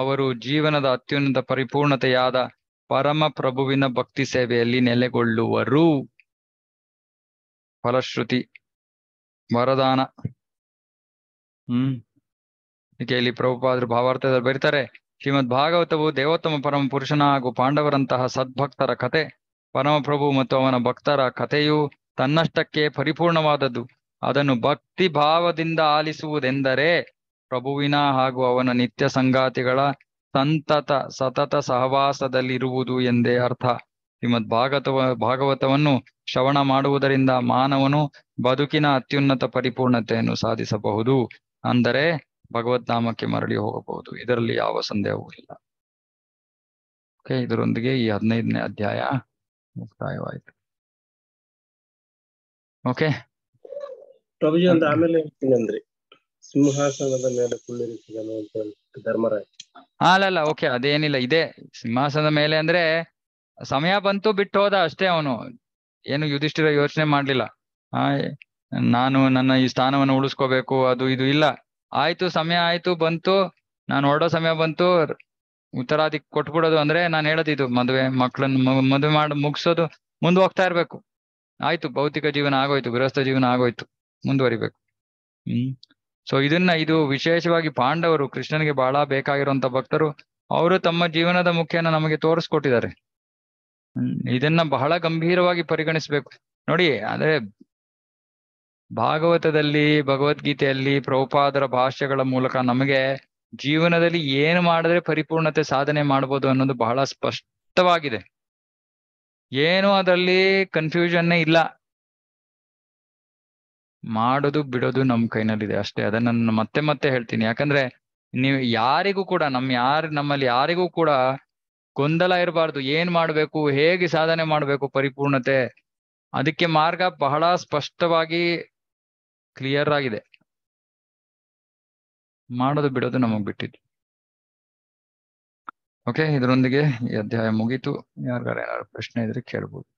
ಅವರು ಜೀವನದ ಅತ್ಯುನ್ನತ ಪರಿಪೂರ್ಣತೆಯಾದ ಪರಮ ಪ್ರಭುವಿನ ಭಕ್ತಿ ಸೇವೆಯಲ್ಲಿ ನೆಲೆಗೊಳ್ಳುವರು ಫಲಶ್ರುತಿ ವರದಾನ ಹ್ಮ್ ಇಲ್ಲಿ ಪ್ರಭುಪಾದರು ಭಾವಾರ್ಥದಲ್ಲಿ ಬರೀತಾರೆ ಶ್ರೀಮದ್ ಭಾಗವತವು ದೇವೋತ್ತಮ ಪರಮ ಪುರುಷನ ಹಾಗೂ ಪಾಂಡವರಂತಹ ಸದ್ಭಕ್ತರ ಕತೆ ಪರಮಪ್ರಭು ಮತ್ತು ಅವನ ಭಕ್ತರ ಕಥೆಯು ತನ್ನಷ್ಟಕ್ಕೆ ಪರಿಪೂರ್ಣವಾದದ್ದು ಅದನ್ನು ಭಕ್ತಿ ಭಾವದಿಂದ ಆಲಿಸುವುದೆಂದರೆ ಪ್ರಭುವಿನ ಹಾಗೂ ಅವನ ನಿತ್ಯ ಸಂಗಾತಿಗಳ ಸಂತತ ಸತತ ಸಹವಾಸದಲ್ಲಿರುವುದು ಎಂದೇ ಅರ್ಥ ಶ್ರೀಮದ್ ಭಾಗತವ ಭಾಗವತವನ್ನು ಶ್ರವಣ ಮಾಡುವುದರಿಂದ ಮಾನವನು ಬದುಕಿನ ಅತ್ಯುನ್ನತ ಪರಿಪೂರ್ಣತೆಯನ್ನು ಸಾಧಿಸಬಹುದು ಅಂದರೆ ಭಗವದ್ನಾಮಕ್ಕೆ ಮರಳಿ ಹೋಗಬಹುದು ಇದರಲ್ಲಿ ಯಾವ ಸಂದೇಹವೂ ಇಲ್ಲ ಓಕೆ ಇದರೊಂದಿಗೆ ಈ ಹದಿನೈದನೇ ಅಧ್ಯಾಯ ಮುಕ್ತಾಯವಾಯಿತು ಓಕೆ ಪ್ರಭುಜಿ ಒಂದು ಆಮೇಲೆ ಸಿಂಹಾಸನದ ಮೇಲೆ ಕುಳ್ಳಿರಿಸಿದನು ಅಂತ ಧರ್ಮರಾಜ್ ಅಲ್ಲ ಅಲ್ಲ ಓಕೆ ಅದೇನಿಲ್ಲ ಇದೆ ಸಿಂಹಾಸನದ ಮೇಲೆ ಅಂದ್ರೆ ಸಮಯ ಬಂತು ಬಿಟ್ಟು ಹೋದ ಅಷ್ಟೇ ಅವನು ಏನು ಯುಧಿಷ್ಠಿರ ಯೋಚನೆ ಮಾಡ್ಲಿಲ್ಲ ಆ ನಾನು ನನ್ನ ಈ ಸ್ಥಾನವನ್ನು ಉಳಿಸ್ಕೋಬೇಕು ಅದು ಇದು ಇಲ್ಲ ಆಯ್ತು ಸಮಯ ಆಯ್ತು ಬಂತು ನಾನು ಹೊರಡೋ ಸಮಯ ಬಂತು ಉತ್ತರಾದಿ ಕೊಟ್ಬಿಡೋದು ಅಂದ್ರೆ ನಾನು ಹೇಳೋದಿದ್ದು ಮದುವೆ ಮಕ್ಳನ್ನ ಮದುವೆ ಮಾಡಿ ಮುಗಿಸೋದು ಮುಂದೆ ಹೋಗ್ತಾ ಇರ್ಬೇಕು ಆಯ್ತು ಭೌತಿಕ ಜೀವನ ಆಗೋಯ್ತು ಗೃಹಸ್ಥ ಜೀವನ ಆಗೋಯ್ತು ಮುಂದುವರಿಬೇಕು ಹ್ಮ್ ಸೊ ಇದನ್ನ ಇದು ವಿಶೇಷವಾಗಿ ಪಾಂಡವರು ಕೃಷ್ಣನಿಗೆ ಬಹಳ ಬೇಕಾಗಿರುವಂತ ಭಕ್ತರು ಅವರು ತಮ್ಮ ಜೀವನದ ಮುಖ್ಯನ ನಮಗೆ ತೋರಿಸ್ಕೊಟ್ಟಿದ್ದಾರೆ ಇದನ್ನ ಬಹಳ ಗಂಭೀರವಾಗಿ ಪರಿಗಣಿಸ್ಬೇಕು ನೋಡಿ ಅಂದ್ರೆ ಭಾಗವತದಲ್ಲಿ ಭಗವದ್ಗೀತೆಯಲ್ಲಿ ಪ್ರಭುಪಾದರ ಭಾಷೆಗಳ ಮೂಲಕ ನಮಗೆ ಜೀವನದಲ್ಲಿ ಏನು ಮಾಡಿದ್ರೆ ಪರಿಪೂರ್ಣತೆ ಸಾಧನೆ ಮಾಡ್ಬೋದು ಅನ್ನೋದು ಬಹಳ ಸ್ಪಷ್ಟವಾಗಿದೆ ಏನು ಅದರಲ್ಲಿ ಕನ್ಫ್ಯೂಷನ್ನೇ ಇಲ್ಲ ಮಾಡೋದು ಬಿಡೋದು ನಮ್ ಕೈನಲ್ಲಿದೆ ಅಷ್ಟೇ ಅದನ್ನ ನಾನು ಮತ್ತೆ ಮತ್ತೆ ಹೇಳ್ತೀನಿ ಯಾಕಂದ್ರೆ ನೀವು ಯಾರಿಗೂ ಕೂಡ ನಮ್ ಯಾರು ನಮ್ಮಲ್ಲಿ ಯಾರಿಗೂ ಕೂಡ ಗೊಂದಲ ಇರಬಾರ್ದು ಏನ್ ಮಾಡ್ಬೇಕು ಹೇಗೆ ಸಾಧನೆ ಮಾಡ್ಬೇಕು ಪರಿಪೂರ್ಣತೆ ಅದಕ್ಕೆ ಮಾರ್ಗ ಬಹಳ ಸ್ಪಷ್ಟವಾಗಿ ಕ್ಲಿಯರ್ ಆಗಿದೆ ಮಾಡೋದು ಬಿಡೋದು ನಮಗ್ ಬಿಟ್ಟಿದ್ದು ಓಕೆ ಇದರೊಂದಿಗೆ ಈ ಅಧ್ಯಾಯ ಮುಗೀತು ಯಾರಿಗಾರ ಏನಾದ್ರು ಪ್ರಶ್ನೆ ಇದ್ರೆ ಕೇಳ್ಬೋದು